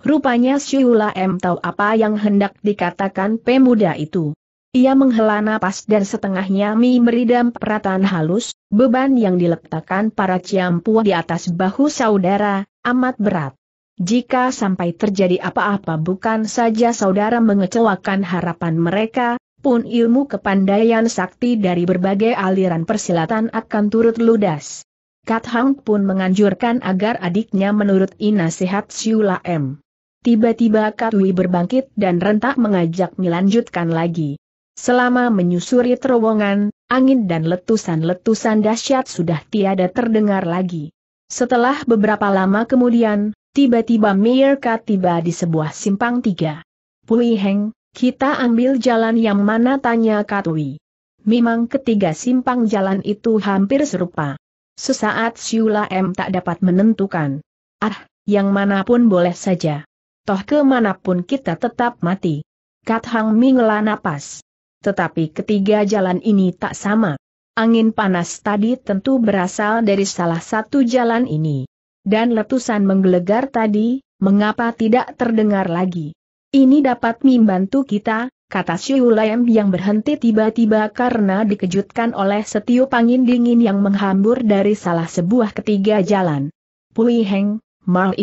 Rupanya Syula M tahu apa yang hendak dikatakan pemuda itu. Ia menghela napas dan setengahnya meridam peratan halus, beban yang diletakkan para ciampu di atas bahu saudara, amat berat. Jika sampai terjadi apa-apa bukan saja saudara mengecewakan harapan mereka, pun ilmu kepandaian sakti dari berbagai aliran persilatan akan turut ludas. Kat Hang pun menganjurkan agar adiknya menuruti nasihat Siula M. Tiba-tiba Katwi berbangkit dan rentak mengajak melanjutkan lagi. Selama menyusuri terowongan, angin dan letusan-letusan dahsyat sudah tiada terdengar lagi. Setelah beberapa lama kemudian, tiba-tiba Mirka tiba di sebuah simpang tiga. Pui Heng, kita ambil jalan yang mana tanya Katwi. Memang ketiga simpang jalan itu hampir serupa. Sesaat Siula M tak dapat menentukan. Ah, yang manapun boleh saja. Toh kemanapun kita tetap mati. Kat Hang Ming lah napas. Tetapi ketiga jalan ini tak sama. Angin panas tadi tentu berasal dari salah satu jalan ini. Dan letusan menggelegar tadi, mengapa tidak terdengar lagi? Ini dapat membantu kita, kata Siulayem yang berhenti tiba-tiba karena dikejutkan oleh setiup angin dingin yang menghambur dari salah sebuah ketiga jalan. Pui Heng,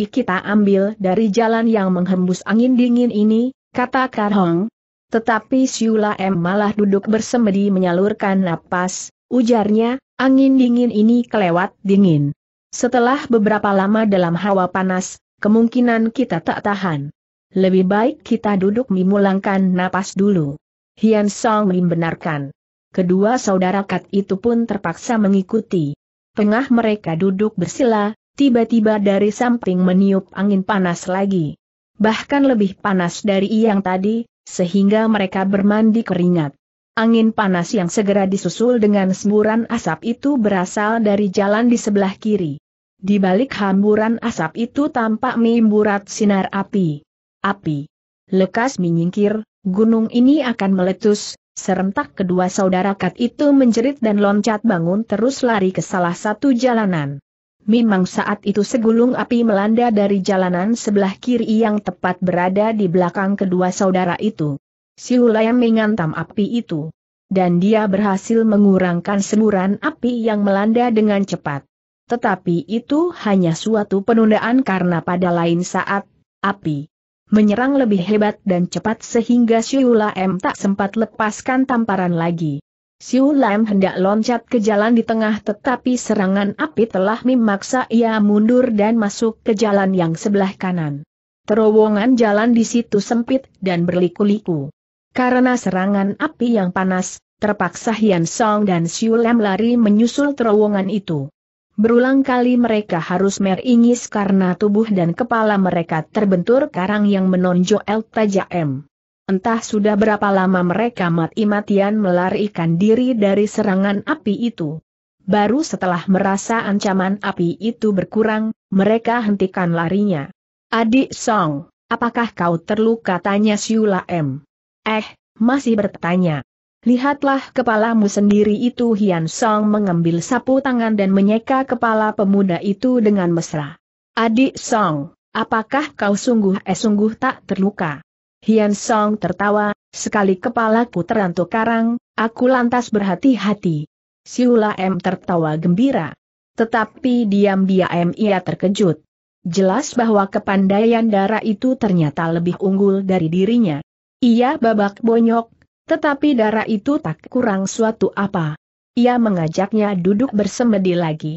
kita ambil dari jalan yang menghembus angin dingin ini, kata Karhong, tetapi Siula M malah duduk bersemedi menyalurkan napas, ujarnya, angin dingin ini kelewat dingin. Setelah beberapa lama dalam hawa panas, kemungkinan kita tak tahan. Lebih baik kita duduk memulangkan napas dulu. Hian Song membenarkan. Kedua saudara Kat itu pun terpaksa mengikuti. Tengah mereka duduk bersila, tiba-tiba dari samping meniup angin panas lagi. Bahkan lebih panas dari yang tadi, sehingga mereka bermandi keringat. Angin panas yang segera disusul dengan semburan asap itu berasal dari jalan di sebelah kiri. Di balik hamburan asap itu tampak mimburat sinar api. Api. Lekas menyingkir, gunung ini akan meletus, serentak kedua saudara Kat itu menjerit dan loncat bangun terus lari ke salah satu jalanan. Memang saat itu segulung api melanda dari jalanan sebelah kiri yang tepat berada di belakang kedua saudara itu. Si Siulayam mengantam api itu. Dan dia berhasil mengurangkan semburan api yang melanda dengan cepat. Tetapi itu hanya suatu penundaan karena pada lain saat, api menyerang lebih hebat dan cepat sehingga Siula M tak sempat lepaskan tamparan lagi. Siu Lam hendak loncat ke jalan di tengah tetapi serangan api telah memaksa ia mundur dan masuk ke jalan yang sebelah kanan. Terowongan jalan di situ sempit dan berliku-liku. Karena serangan api yang panas, terpaksa Hian Song dan Siu Lam lari menyusul terowongan itu. Berulang kali mereka harus meringis karena tubuh dan kepala mereka terbentur karang yang menonjol tajam. Entah sudah berapa lama mereka mati-matian melarikan diri dari serangan api itu. Baru setelah merasa ancaman api itu berkurang, mereka hentikan larinya. Adik Song, apakah kau terluka? Tanya Siula M. Eh, masih bertanya. Lihatlah kepalamu sendiri itu Hian Song mengambil sapu tangan dan menyeka kepala pemuda itu dengan mesra. Adik Song, apakah kau sungguh eh sungguh tak terluka? Hian Song tertawa, sekali kepalaku terantuk karang, aku lantas berhati-hati. Siula M tertawa gembira. Tetapi diam-diam ia terkejut. Jelas bahwa kepandaian darah itu ternyata lebih unggul dari dirinya. Ia babak bonyok, tetapi darah itu tak kurang suatu apa. Ia mengajaknya duduk bersemedi lagi.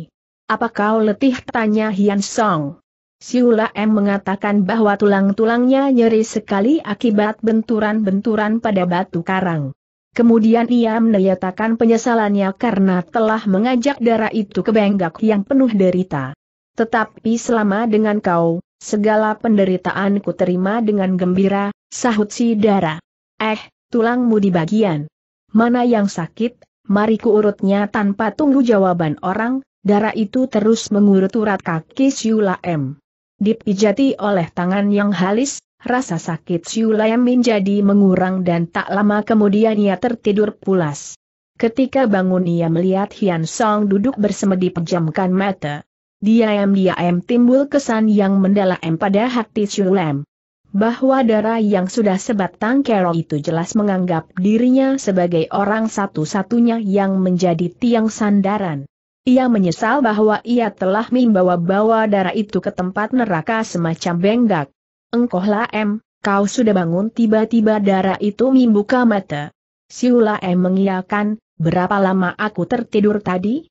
Apa kau letih? tanya Hian Song. Siula M mengatakan bahwa tulang-tulangnya nyeri sekali akibat benturan-benturan pada batu karang. Kemudian ia menyatakan penyesalannya karena telah mengajak darah itu ke Benggak yang penuh derita. Tetapi selama dengan kau, segala penderitaanku terima dengan gembira, sahut si darah. Eh, tulangmu di bagian. Mana yang sakit, mari ku urutnya tanpa tunggu jawaban orang, darah itu terus mengurut urat kaki Siula M. Dipijati oleh tangan yang halis, rasa sakit Siulayam menjadi mengurang dan tak lama kemudian ia tertidur pulas. Ketika bangun ia melihat Hian Song duduk bersemedi pejamkan mata. Diam-diam timbul kesan yang mendalam pada hati Siulayam bahwa darah yang sudah sebatang kero itu jelas menganggap dirinya sebagai orang satu-satunya yang menjadi tiang sandaran. Ia menyesal bahwa ia telah membawa-bawa darah itu ke tempat neraka semacam benggak. Engkohlah M, kau sudah bangun tiba-tiba darah itu membuka mata. Siula M mengiyakan, berapa lama aku tertidur tadi?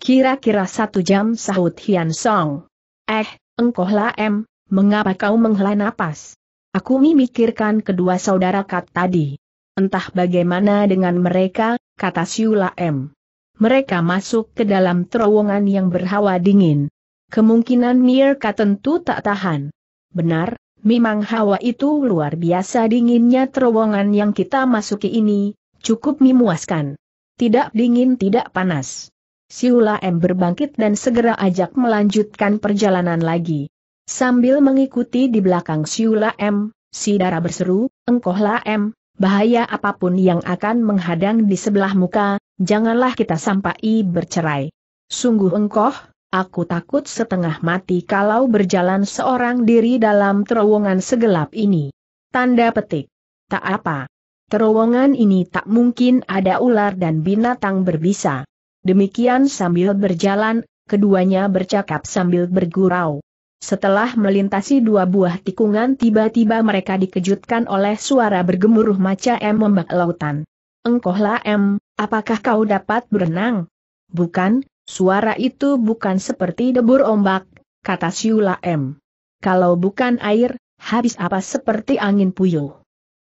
Kira-kira satu jam sahut Hian Song. Eh, engkohlah M, mengapa kau menghela napas? Aku memikirkan kedua saudara Kat tadi. Entah bagaimana dengan mereka, kata Siula M mereka masuk ke dalam terowongan yang berhawa dingin. Kemungkinan Mirka tentu tak tahan. Benar, memang hawa itu luar biasa dinginnya terowongan yang kita masuki ini, cukup memuaskan. Tidak dingin tidak panas. Siula M berbangkit dan segera ajak melanjutkan perjalanan lagi. Sambil mengikuti di belakang Siula M, si Dara berseru, engkohlah M, bahaya apapun yang akan menghadang di sebelah muka, janganlah kita sampai bercerai. Sungguh engkoh, aku takut setengah mati kalau berjalan seorang diri dalam terowongan segelap ini. Tanda petik. Tak apa. Terowongan ini tak mungkin ada ular dan binatang berbisa. Demikian sambil berjalan, keduanya bercakap sambil bergurau. Setelah melintasi dua buah tikungan tiba-tiba mereka dikejutkan oleh suara bergemuruh macam M membak lautan. Engkohlah M, apakah kau dapat berenang? Bukan, suara itu bukan seperti debur ombak, kata Siula M. Kalau bukan air, habis apa seperti angin puyuh.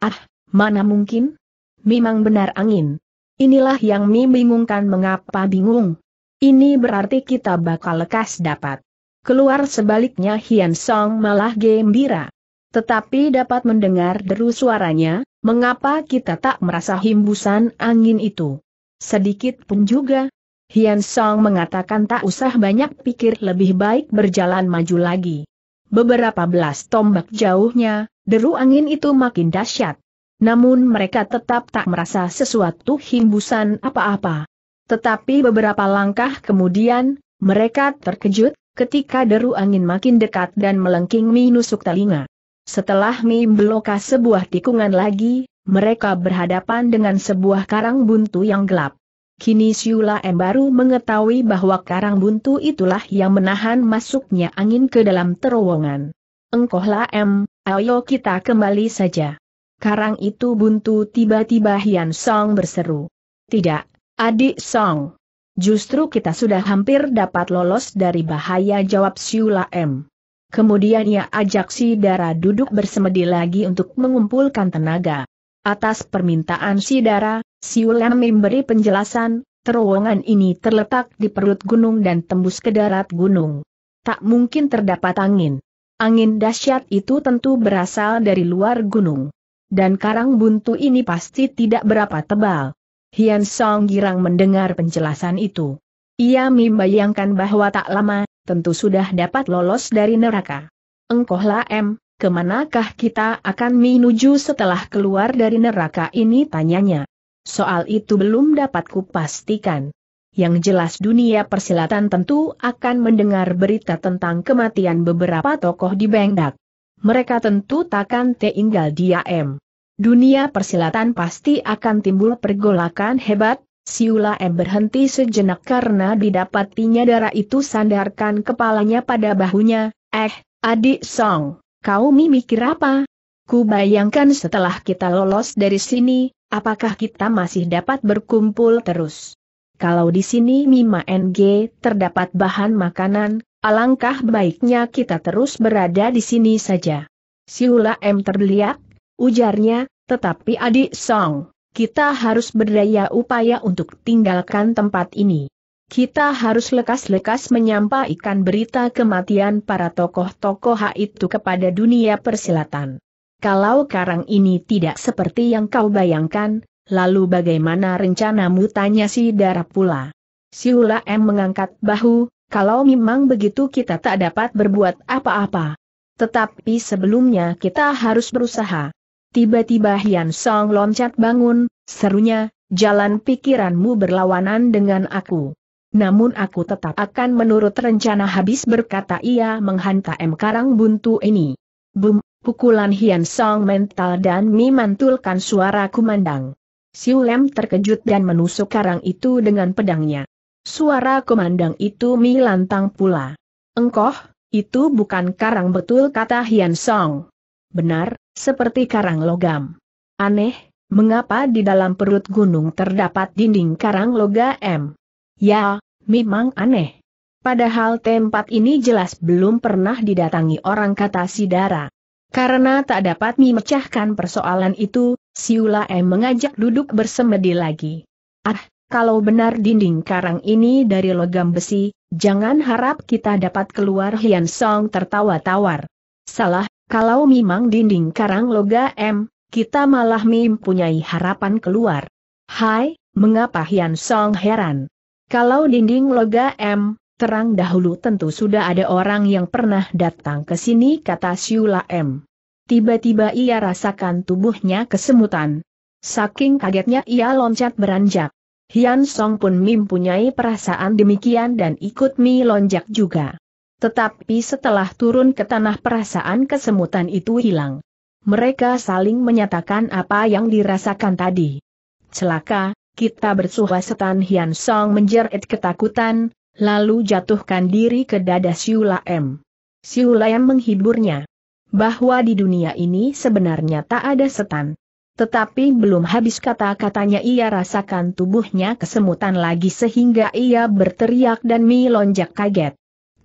Ah, mana mungkin? Memang benar angin. Inilah yang Mi bingungkan mengapa bingung. Ini berarti kita bakal lekas dapat. Keluar sebaliknya Hian Song malah gembira. Tetapi dapat mendengar deru suaranya, mengapa kita tak merasa himbusan angin itu? Sedikit pun juga. Hian Song mengatakan tak usah banyak pikir lebih baik berjalan maju lagi. Beberapa belas tombak jauhnya, deru angin itu makin dahsyat. Namun mereka tetap tak merasa sesuatu himbusan apa-apa. Tetapi beberapa langkah kemudian, mereka terkejut, ketika deru angin makin dekat dan melengking mi nusuk telinga. Setelah Mi meloka sebuah tikungan lagi, mereka berhadapan dengan sebuah karang buntu yang gelap. Kini Siula M baru mengetahui bahwa karang buntu itulah yang menahan masuknya angin ke dalam terowongan. Engkohlah M, ayo kita kembali saja. Karang itu buntu tiba-tiba Hian Song berseru. Tidak, adik Song. Justru kita sudah hampir dapat lolos dari bahaya jawab Siula M. Kemudian ia ajak si Dara duduk bersemedi lagi untuk mengumpulkan tenaga. Atas permintaan si Dara, Siula memberi penjelasan, terowongan ini terletak di perut gunung dan tembus ke darat gunung. Tak mungkin terdapat angin. Angin dahsyat itu tentu berasal dari luar gunung. Dan karang buntu ini pasti tidak berapa tebal. Hian Song girang mendengar penjelasan itu. Ia membayangkan bahwa tak lama, tentu sudah dapat lolos dari neraka. Engkohlah M, kemanakah kita akan menuju setelah keluar dari neraka ini tanyanya. Soal itu belum dapat kupastikan. Yang jelas dunia persilatan tentu akan mendengar berita tentang kematian beberapa tokoh di Bengdak. Mereka tentu takkan tinggal diam dunia persilatan pasti akan timbul pergolakan hebat, Siula M berhenti sejenak karena didapatinya darah itu sandarkan kepalanya pada bahunya, eh, adik Song, kau mikir apa? Ku bayangkan setelah kita lolos dari sini, apakah kita masih dapat berkumpul terus? Kalau di sini Mima NG terdapat bahan makanan, alangkah baiknya kita terus berada di sini saja. Siula M terlihat, ujarnya, tetapi adik Song, kita harus berdaya upaya untuk tinggalkan tempat ini. Kita harus lekas-lekas menyampaikan berita kematian para tokoh-tokoh itu kepada dunia persilatan. Kalau karang ini tidak seperti yang kau bayangkan, lalu bagaimana rencanamu tanya si darah pula. Siula M mengangkat bahu, kalau memang begitu kita tak dapat berbuat apa-apa. Tetapi sebelumnya kita harus berusaha. Tiba-tiba Hian Song loncat bangun, serunya, jalan pikiranmu berlawanan dengan aku. Namun aku tetap akan menurut rencana habis berkata ia menghantam karang buntu ini. Bum, pukulan Hian Song mental dan memantulkan suara kumandang. Siu Lem terkejut dan menusuk karang itu dengan pedangnya. Suara kumandang itu lantang pula. Engkoh, itu bukan karang betul kata Hian Song. Benar, seperti karang logam. Aneh, mengapa di dalam perut gunung terdapat dinding karang logam? Ya, memang aneh. Padahal tempat ini jelas belum pernah didatangi orang kata Sidara. Karena tak dapat memecahkan persoalan itu, Siula M mengajak duduk bersemedi lagi. Ah, kalau benar dinding karang ini dari logam besi, jangan harap kita dapat keluar Hian Song tertawa tawar. Salah, kalau memang dinding karang loga M, kita malah mempunyai harapan keluar. Hai, mengapa Hian Song heran? Kalau dinding loga M, terang dahulu tentu sudah ada orang yang pernah datang ke sini kata Siula M. Tiba-tiba ia rasakan tubuhnya kesemutan. Saking kagetnya ia loncat beranjak. Hian Song pun mempunyai perasaan demikian dan ikut mi lonjak juga. Tetapi setelah turun ke tanah perasaan kesemutan itu hilang. Mereka saling menyatakan apa yang dirasakan tadi. Celaka, kita bersuha setan Hian Song menjerit ketakutan, lalu jatuhkan diri ke dada Siula M. Siula M menghiburnya. Bahwa di dunia ini sebenarnya tak ada setan. Tetapi belum habis kata-katanya ia rasakan tubuhnya kesemutan lagi sehingga ia berteriak dan melonjak kaget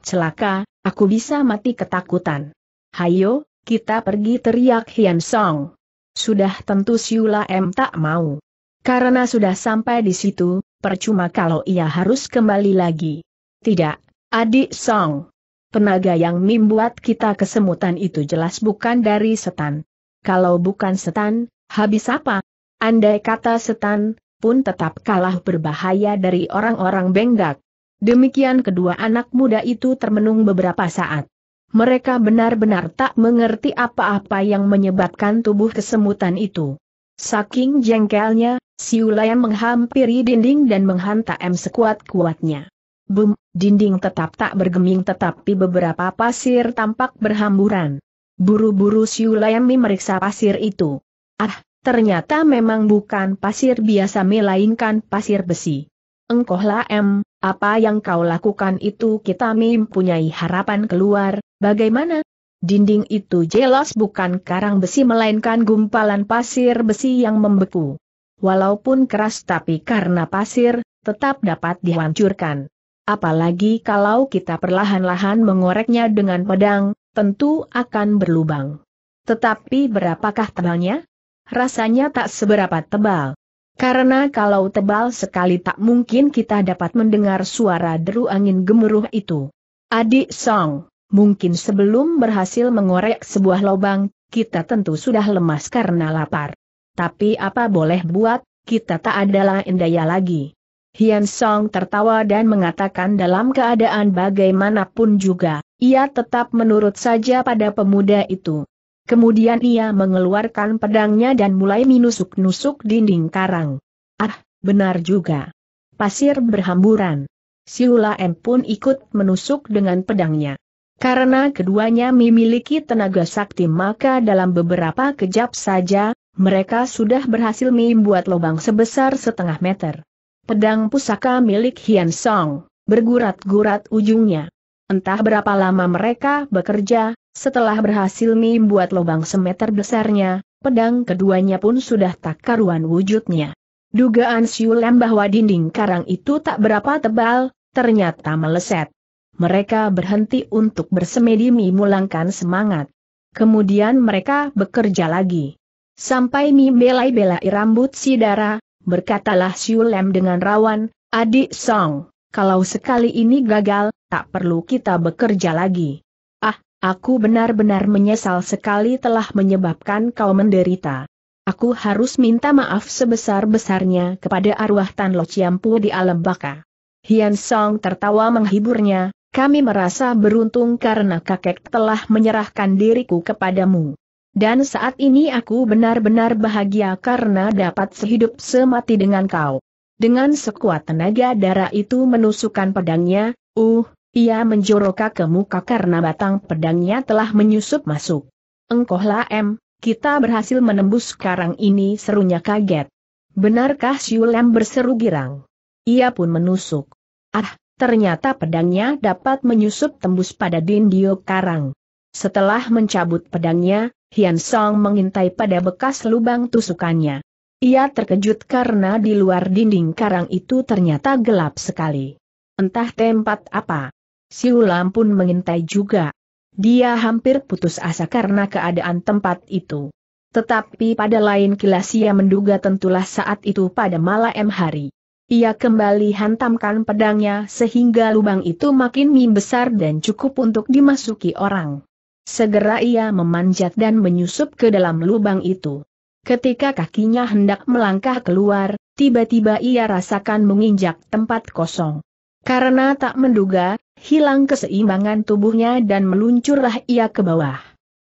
celaka, aku bisa mati ketakutan. Hayo, kita pergi teriak Hian Song. Sudah tentu Siula M tak mau. Karena sudah sampai di situ, percuma kalau ia harus kembali lagi. Tidak, adik Song. Tenaga yang membuat kita kesemutan itu jelas bukan dari setan. Kalau bukan setan, habis apa? Andai kata setan, pun tetap kalah berbahaya dari orang-orang benggak. Demikian kedua anak muda itu termenung beberapa saat. Mereka benar-benar tak mengerti apa-apa yang menyebabkan tubuh kesemutan itu. Saking jengkelnya, yang menghampiri dinding dan menghantam sekuat-kuatnya. Bum, dinding tetap tak bergeming tetapi beberapa pasir tampak berhamburan. Buru-buru yang memeriksa pasir itu. Ah, ternyata memang bukan pasir biasa melainkan pasir besi. Engkohlah M, apa yang kau lakukan itu kita mempunyai harapan keluar, bagaimana? Dinding itu jelas bukan karang besi melainkan gumpalan pasir besi yang membeku. Walaupun keras tapi karena pasir, tetap dapat dihancurkan. Apalagi kalau kita perlahan-lahan mengoreknya dengan pedang, tentu akan berlubang. Tetapi berapakah tebalnya? Rasanya tak seberapa tebal. Karena kalau tebal sekali tak mungkin kita dapat mendengar suara deru angin gemuruh itu. Adik Song, mungkin sebelum berhasil mengorek sebuah lubang, kita tentu sudah lemas karena lapar. Tapi apa boleh buat, kita tak adalah lain lagi. Hian Song tertawa dan mengatakan dalam keadaan bagaimanapun juga, ia tetap menurut saja pada pemuda itu. Kemudian ia mengeluarkan pedangnya dan mulai menusuk nusuk dinding karang. Ah, benar juga. Pasir berhamburan. Siula M pun ikut menusuk dengan pedangnya. Karena keduanya memiliki tenaga sakti maka dalam beberapa kejap saja, mereka sudah berhasil membuat lubang sebesar setengah meter. Pedang pusaka milik Hian Song, bergurat-gurat ujungnya. Entah berapa lama mereka bekerja, setelah berhasil membuat lubang semeter besarnya, pedang keduanya pun sudah tak karuan wujudnya. Dugaan siulem bahwa dinding karang itu tak berapa tebal, ternyata meleset. Mereka berhenti untuk bersemedi memulangkan semangat. Kemudian mereka bekerja lagi. Sampai Mi belai-belai rambut si darah, berkatalah Siulem dengan rawan, adik Song, kalau sekali ini gagal, tak perlu kita bekerja lagi. Ah, aku benar-benar menyesal sekali telah menyebabkan kau menderita. Aku harus minta maaf sebesar-besarnya kepada arwah Tan Lo Ciampu di alam baka. Hian Song tertawa menghiburnya, kami merasa beruntung karena kakek telah menyerahkan diriku kepadamu. Dan saat ini aku benar-benar bahagia karena dapat sehidup semati dengan kau. Dengan sekuat tenaga darah itu menusukkan pedangnya, uh, ia menjoroka ke muka karena batang pedangnya telah menyusup masuk. Engkohlah M, kita berhasil menembus karang ini serunya kaget. Benarkah Siulem berseru girang? Ia pun menusuk. Ah, ternyata pedangnya dapat menyusup tembus pada dindio karang. Setelah mencabut pedangnya, Hian Song mengintai pada bekas lubang tusukannya. Ia terkejut karena di luar dinding karang itu ternyata gelap sekali. Entah tempat apa. Siulam pun mengintai juga. Dia hampir putus asa karena keadaan tempat itu. Tetapi pada lain kilas ia menduga tentulah saat itu pada malam hari. Ia kembali hantamkan pedangnya sehingga lubang itu makin membesar dan cukup untuk dimasuki orang. Segera ia memanjat dan menyusup ke dalam lubang itu. Ketika kakinya hendak melangkah keluar, tiba-tiba ia rasakan menginjak tempat kosong. Karena tak menduga, hilang keseimbangan tubuhnya dan meluncurlah ia ke bawah.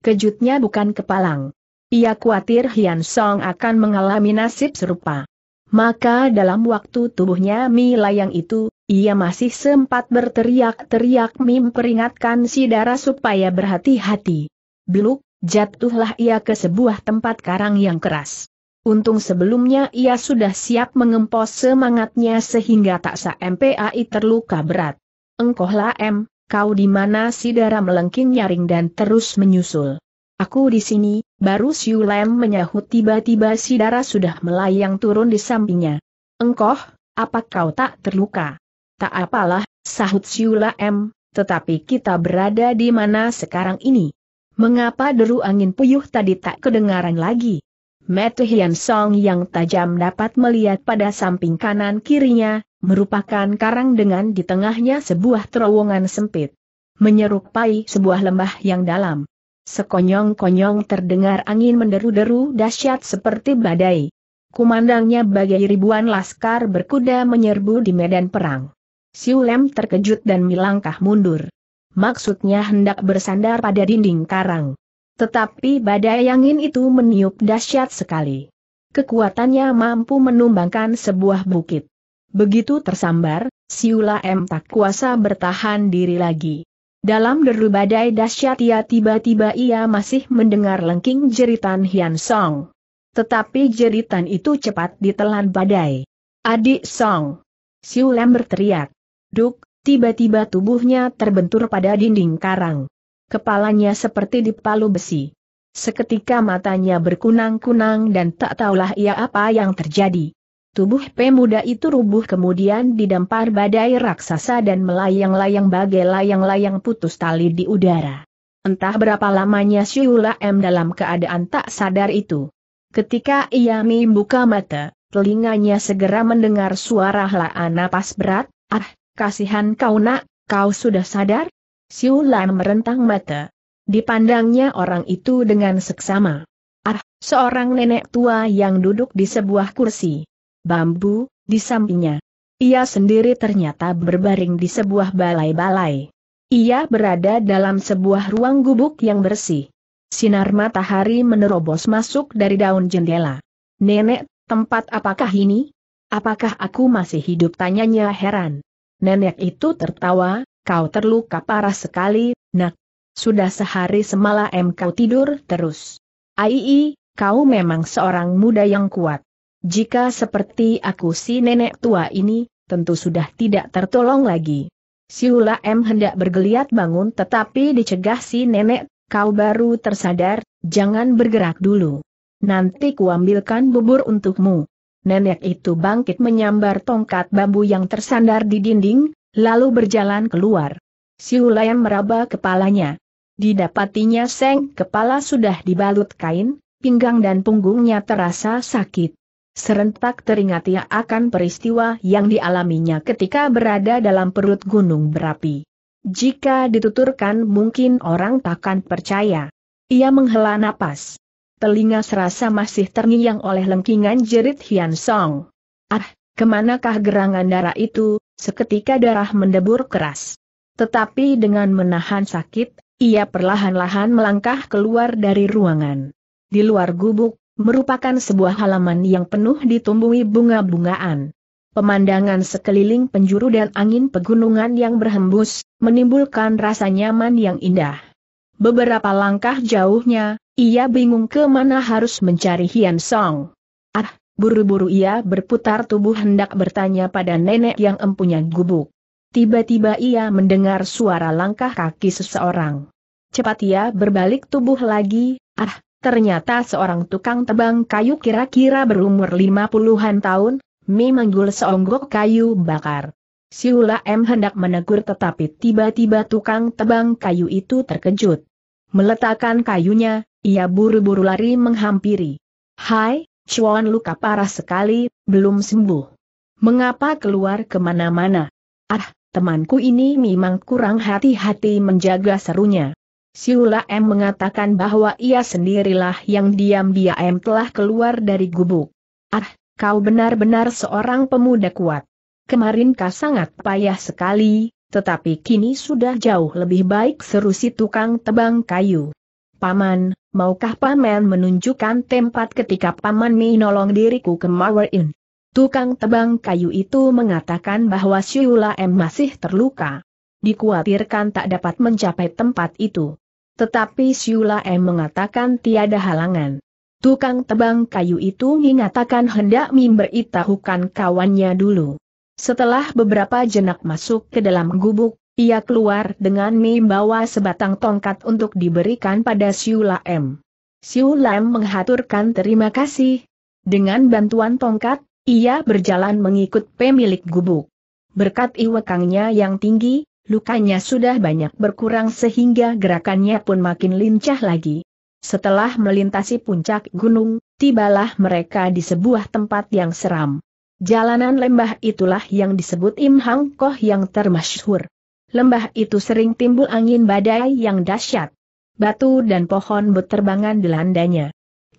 Kejutnya bukan kepalang. Ia khawatir Hian Song akan mengalami nasib serupa. Maka dalam waktu tubuhnya melayang itu, ia masih sempat berteriak-teriak memperingatkan peringatkan si darah supaya berhati-hati. Beluk, jatuhlah ia ke sebuah tempat karang yang keras. Untung sebelumnya ia sudah siap mengempos semangatnya sehingga tak sampai terluka berat. Engkoh lah kau di mana Sidara melengking nyaring dan terus menyusul. Aku di sini, baru Siulem menyahut tiba-tiba Sidara sudah melayang turun di sampingnya. Engkoh, apa kau tak terluka? Tak apalah, sahut M. tetapi kita berada di mana sekarang ini? Mengapa deru angin puyuh tadi tak kedengaran lagi? Metu Hian Song yang tajam dapat melihat pada samping kanan kirinya, merupakan karang dengan di tengahnya sebuah terowongan sempit. Menyerupai sebuah lembah yang dalam. Sekonyong-konyong terdengar angin menderu-deru dahsyat seperti badai. Kumandangnya bagai ribuan laskar berkuda menyerbu di medan perang. Siulem terkejut dan melangkah mundur. Maksudnya hendak bersandar pada dinding karang. Tetapi badai angin itu meniup dahsyat sekali. Kekuatannya mampu menumbangkan sebuah bukit. Begitu tersambar, Siula M tak kuasa bertahan diri lagi. Dalam deru badai dahsyat ia tiba-tiba ia masih mendengar lengking jeritan Hian Song. Tetapi jeritan itu cepat ditelan badai. Adik Song! Siulam berteriak. Duk, tiba-tiba tubuhnya terbentur pada dinding karang. Kepalanya seperti dipalu besi. Seketika matanya berkunang-kunang dan tak tahulah ia apa yang terjadi. Tubuh pemuda itu rubuh kemudian didampar badai raksasa dan melayang-layang bagai layang-layang putus tali di udara. Entah berapa lamanya Syula M dalam keadaan tak sadar itu. Ketika ia membuka mata, telinganya segera mendengar suara helaan napas berat, ah, kasihan kau nak, kau sudah sadar? Syula M merentang mata. Dipandangnya orang itu dengan seksama. Ah, seorang nenek tua yang duduk di sebuah kursi bambu, di sampingnya. Ia sendiri ternyata berbaring di sebuah balai-balai. Ia berada dalam sebuah ruang gubuk yang bersih. Sinar matahari menerobos masuk dari daun jendela. Nenek, tempat apakah ini? Apakah aku masih hidup? Tanyanya heran. Nenek itu tertawa, kau terluka parah sekali, nak. Sudah sehari semalam kau tidur terus. Aii, kau memang seorang muda yang kuat. Jika seperti aku si nenek tua ini, tentu sudah tidak tertolong lagi. Siula M hendak bergeliat bangun tetapi dicegah si nenek, kau baru tersadar, jangan bergerak dulu. Nanti kuambilkan bubur untukmu. Nenek itu bangkit menyambar tongkat bambu yang tersandar di dinding, lalu berjalan keluar. Siula M meraba kepalanya. Didapatinya seng kepala sudah dibalut kain, pinggang dan punggungnya terasa sakit. Serentak teringat ia akan peristiwa yang dialaminya ketika berada dalam perut gunung berapi. Jika dituturkan mungkin orang takkan percaya. Ia menghela napas. Telinga serasa masih terngiang oleh lengkingan jerit Hian Song. Ah, kemanakah gerangan darah itu, seketika darah mendebur keras. Tetapi dengan menahan sakit, ia perlahan-lahan melangkah keluar dari ruangan. Di luar gubuk, merupakan sebuah halaman yang penuh ditumbuhi bunga-bungaan. Pemandangan sekeliling penjuru dan angin pegunungan yang berhembus, menimbulkan rasa nyaman yang indah. Beberapa langkah jauhnya, ia bingung ke mana harus mencari Hian Song. Ah, buru-buru ia berputar tubuh hendak bertanya pada nenek yang empunya gubuk. Tiba-tiba ia mendengar suara langkah kaki seseorang. Cepat ia berbalik tubuh lagi, ah, Ternyata seorang tukang tebang kayu kira-kira berumur lima puluhan tahun, Mi menggul seonggok kayu bakar. Siula M hendak menegur tetapi tiba-tiba tukang tebang kayu itu terkejut. Meletakkan kayunya, ia buru-buru lari menghampiri. Hai, Chuan luka parah sekali, belum sembuh. Mengapa keluar kemana-mana? Ah, temanku ini memang kurang hati-hati menjaga serunya. Siula M mengatakan bahwa ia sendirilah yang diam-diam telah keluar dari gubuk. Ah, kau benar-benar seorang pemuda kuat. Kemarin kau sangat payah sekali, tetapi kini sudah jauh lebih baik seru si tukang tebang kayu. Paman, maukah paman menunjukkan tempat ketika paman menolong diriku ke Marwarin? Tukang tebang kayu itu mengatakan bahwa Siula M masih terluka. Dikuatirkan tak dapat mencapai tempat itu. Tetapi Siula M mengatakan tiada halangan. Tukang tebang kayu itu mengatakan hendak memberitahukan kawannya dulu. Setelah beberapa jenak masuk ke dalam gubuk, ia keluar dengan membawa sebatang tongkat untuk diberikan pada Siula M. Siula M menghaturkan terima kasih. Dengan bantuan tongkat, ia berjalan mengikut pemilik gubuk. Berkat iwekangnya yang tinggi, lukanya sudah banyak berkurang sehingga gerakannya pun makin lincah lagi. Setelah melintasi puncak gunung, tibalah mereka di sebuah tempat yang seram. Jalanan lembah itulah yang disebut Im Koh yang termasyhur. Lembah itu sering timbul angin badai yang dahsyat. Batu dan pohon berterbangan di landanya.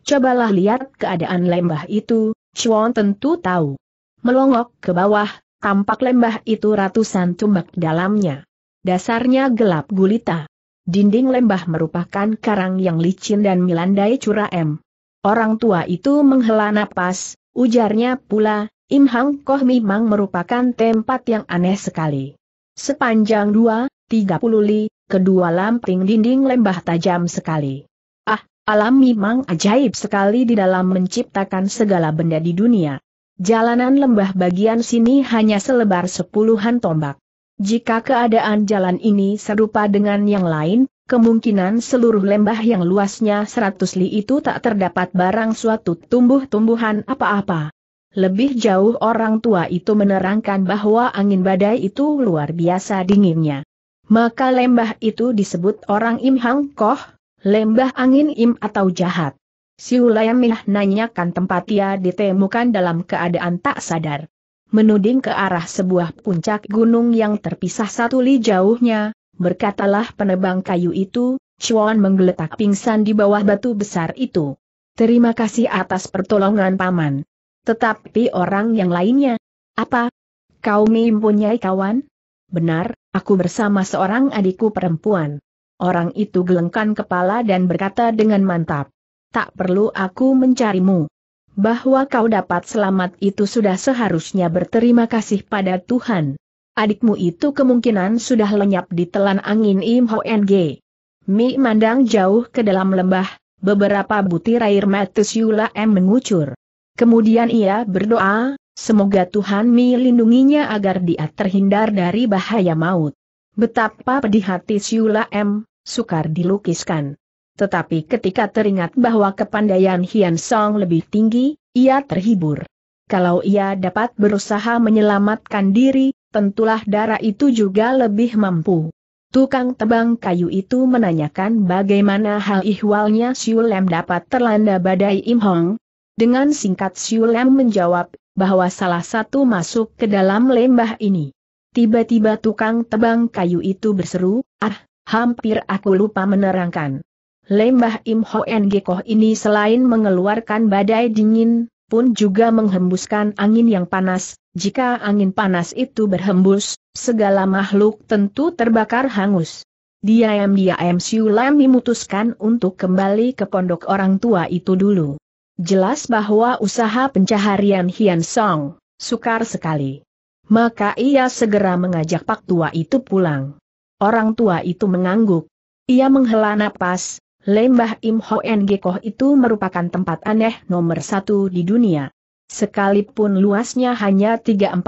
Cobalah lihat keadaan lembah itu, Chuan tentu tahu. Melongok ke bawah, Tampak lembah itu ratusan tumbak dalamnya. Dasarnya gelap gulita. Dinding lembah merupakan karang yang licin dan melandai em. Orang tua itu menghela napas, ujarnya pula, Im Hang Koh memang merupakan tempat yang aneh sekali. Sepanjang dua, 2, 30 li, kedua lamping dinding lembah tajam sekali. Ah, alam memang ajaib sekali di dalam menciptakan segala benda di dunia, Jalanan lembah bagian sini hanya selebar sepuluhan tombak. Jika keadaan jalan ini serupa dengan yang lain, kemungkinan seluruh lembah yang luasnya seratus li itu tak terdapat barang suatu tumbuh-tumbuhan apa-apa. Lebih jauh orang tua itu menerangkan bahwa angin badai itu luar biasa dinginnya. Maka lembah itu disebut orang Im Hang Koh, lembah angin Im atau jahat. Si milah nanyakan tempat ia ditemukan dalam keadaan tak sadar. Menuding ke arah sebuah puncak gunung yang terpisah satu li jauhnya, berkatalah penebang kayu itu, Chuan menggeletak pingsan di bawah batu besar itu. Terima kasih atas pertolongan paman. Tetapi orang yang lainnya, apa? Kau mempunyai kawan? Benar, aku bersama seorang adikku perempuan. Orang itu gelengkan kepala dan berkata dengan mantap tak perlu aku mencarimu. Bahwa kau dapat selamat itu sudah seharusnya berterima kasih pada Tuhan. Adikmu itu kemungkinan sudah lenyap di telan angin Im Ho NG. Mi mandang jauh ke dalam lembah, beberapa butir air mata Yula M mengucur. Kemudian ia berdoa, semoga Tuhan Mi lindunginya agar dia terhindar dari bahaya maut. Betapa pedih hati Siula M, sukar dilukiskan. Tetapi ketika teringat bahwa kepandaian Hian Song lebih tinggi, ia terhibur. Kalau ia dapat berusaha menyelamatkan diri, tentulah darah itu juga lebih mampu. Tukang tebang kayu itu menanyakan bagaimana hal ihwalnya Siulem dapat terlanda badai Im Hong. Dengan singkat Siulem menjawab, bahwa salah satu masuk ke dalam lembah ini. Tiba-tiba tukang tebang kayu itu berseru, ah, hampir aku lupa menerangkan. Lembah Imho ini selain mengeluarkan badai dingin, pun juga menghembuskan angin yang panas, jika angin panas itu berhembus, segala makhluk tentu terbakar hangus. Dia Diam-diam Lam memutuskan untuk kembali ke pondok orang tua itu dulu. Jelas bahwa usaha pencaharian Hian Song, sukar sekali. Maka ia segera mengajak pak tua itu pulang. Orang tua itu mengangguk. Ia menghela napas, Lembah Im Koh itu merupakan tempat aneh nomor satu di dunia. Sekalipun luasnya hanya 340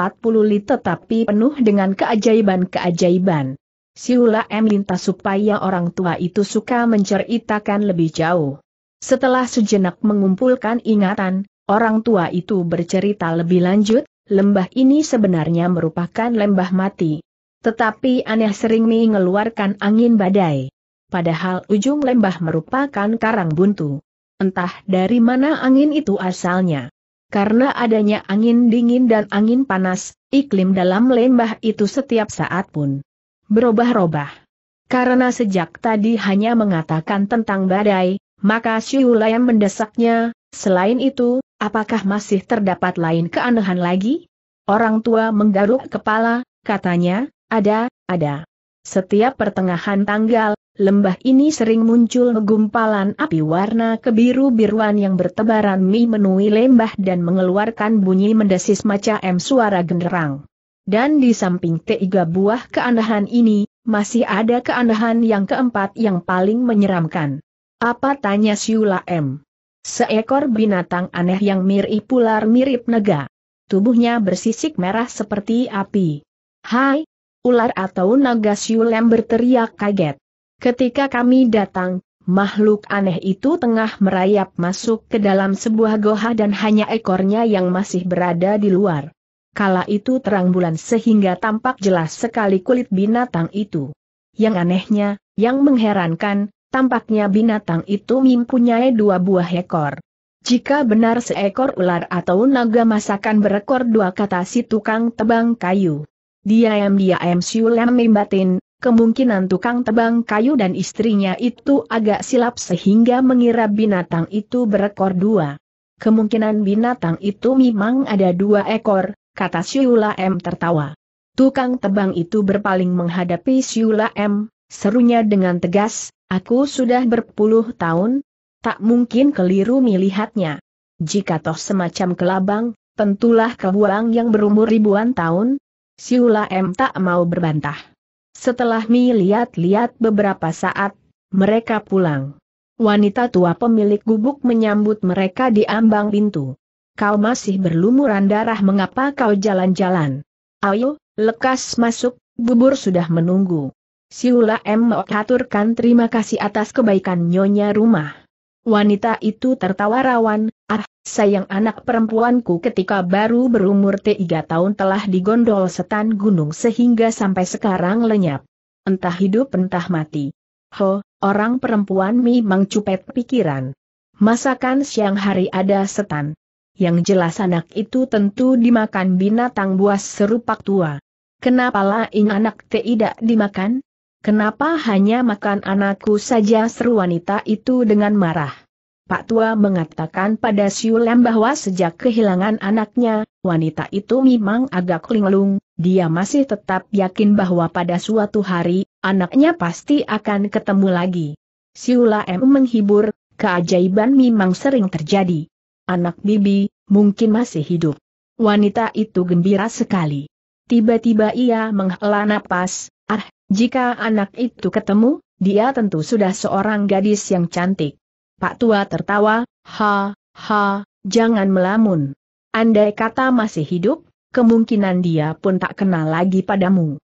liter, tetapi penuh dengan keajaiban-keajaiban. Siula M minta supaya orang tua itu suka menceritakan lebih jauh. Setelah sejenak mengumpulkan ingatan, orang tua itu bercerita lebih lanjut, lembah ini sebenarnya merupakan lembah mati. Tetapi aneh sering mengeluarkan angin badai padahal ujung lembah merupakan karang buntu. Entah dari mana angin itu asalnya. Karena adanya angin dingin dan angin panas, iklim dalam lembah itu setiap saat pun berubah-ubah. Karena sejak tadi hanya mengatakan tentang badai, maka yang mendesaknya, selain itu, apakah masih terdapat lain keanehan lagi? Orang tua menggaruk kepala, katanya, ada, ada. Setiap pertengahan tanggal, lembah ini sering muncul gumpalan api warna kebiru-biruan yang bertebaran memenuhi lembah dan mengeluarkan bunyi mendesis macam suara genderang. Dan di samping tiga buah keanehan ini, masih ada keanehan yang keempat yang paling menyeramkan. Apa tanya Siula M? Seekor binatang aneh yang mirip ular mirip naga. Tubuhnya bersisik merah seperti api. Hai, ular atau naga Siulem berteriak kaget. Ketika kami datang, makhluk aneh itu tengah merayap masuk ke dalam sebuah goha dan hanya ekornya yang masih berada di luar. Kala itu terang bulan sehingga tampak jelas sekali kulit binatang itu. Yang anehnya, yang mengherankan, tampaknya binatang itu mempunyai dua buah ekor. Jika benar seekor ular atau naga masakan berekor dua kata si tukang tebang kayu. Diam-diam Siulam membatin, Kemungkinan tukang tebang kayu dan istrinya itu agak silap sehingga mengira binatang itu berekor dua. Kemungkinan binatang itu memang ada dua ekor, kata Siula M tertawa. Tukang tebang itu berpaling menghadapi Siula M, serunya dengan tegas, aku sudah berpuluh tahun, tak mungkin keliru melihatnya. Jika toh semacam kelabang, tentulah kebuang yang berumur ribuan tahun. Siula M tak mau berbantah. Setelah Mi lihat-lihat beberapa saat, mereka pulang. Wanita tua pemilik gubuk menyambut mereka di ambang pintu. Kau masih berlumuran darah mengapa kau jalan-jalan? Ayo, lekas masuk, bubur sudah menunggu. Siula M mengaturkan terima kasih atas kebaikan nyonya rumah. Wanita itu tertawa rawan, ah, sayang anak perempuanku ketika baru berumur tiga tahun telah digondol setan gunung sehingga sampai sekarang lenyap. Entah hidup entah mati. Ho, orang perempuan memang cupet pikiran. Masakan siang hari ada setan. Yang jelas anak itu tentu dimakan binatang buas serupak tua. Kenapa lain anak tidak dimakan? Kenapa hanya makan anakku saja seru wanita itu dengan marah. Pak Tua mengatakan pada Siulam bahwa sejak kehilangan anaknya, wanita itu memang agak linglung, dia masih tetap yakin bahwa pada suatu hari, anaknya pasti akan ketemu lagi. Siula menghibur, keajaiban memang sering terjadi. Anak Bibi, mungkin masih hidup. Wanita itu gembira sekali. Tiba-tiba ia menghela napas, ah, jika anak itu ketemu, dia tentu sudah seorang gadis yang cantik. Pak Tua tertawa, ha, ha, jangan melamun. Andai kata masih hidup, kemungkinan dia pun tak kenal lagi padamu.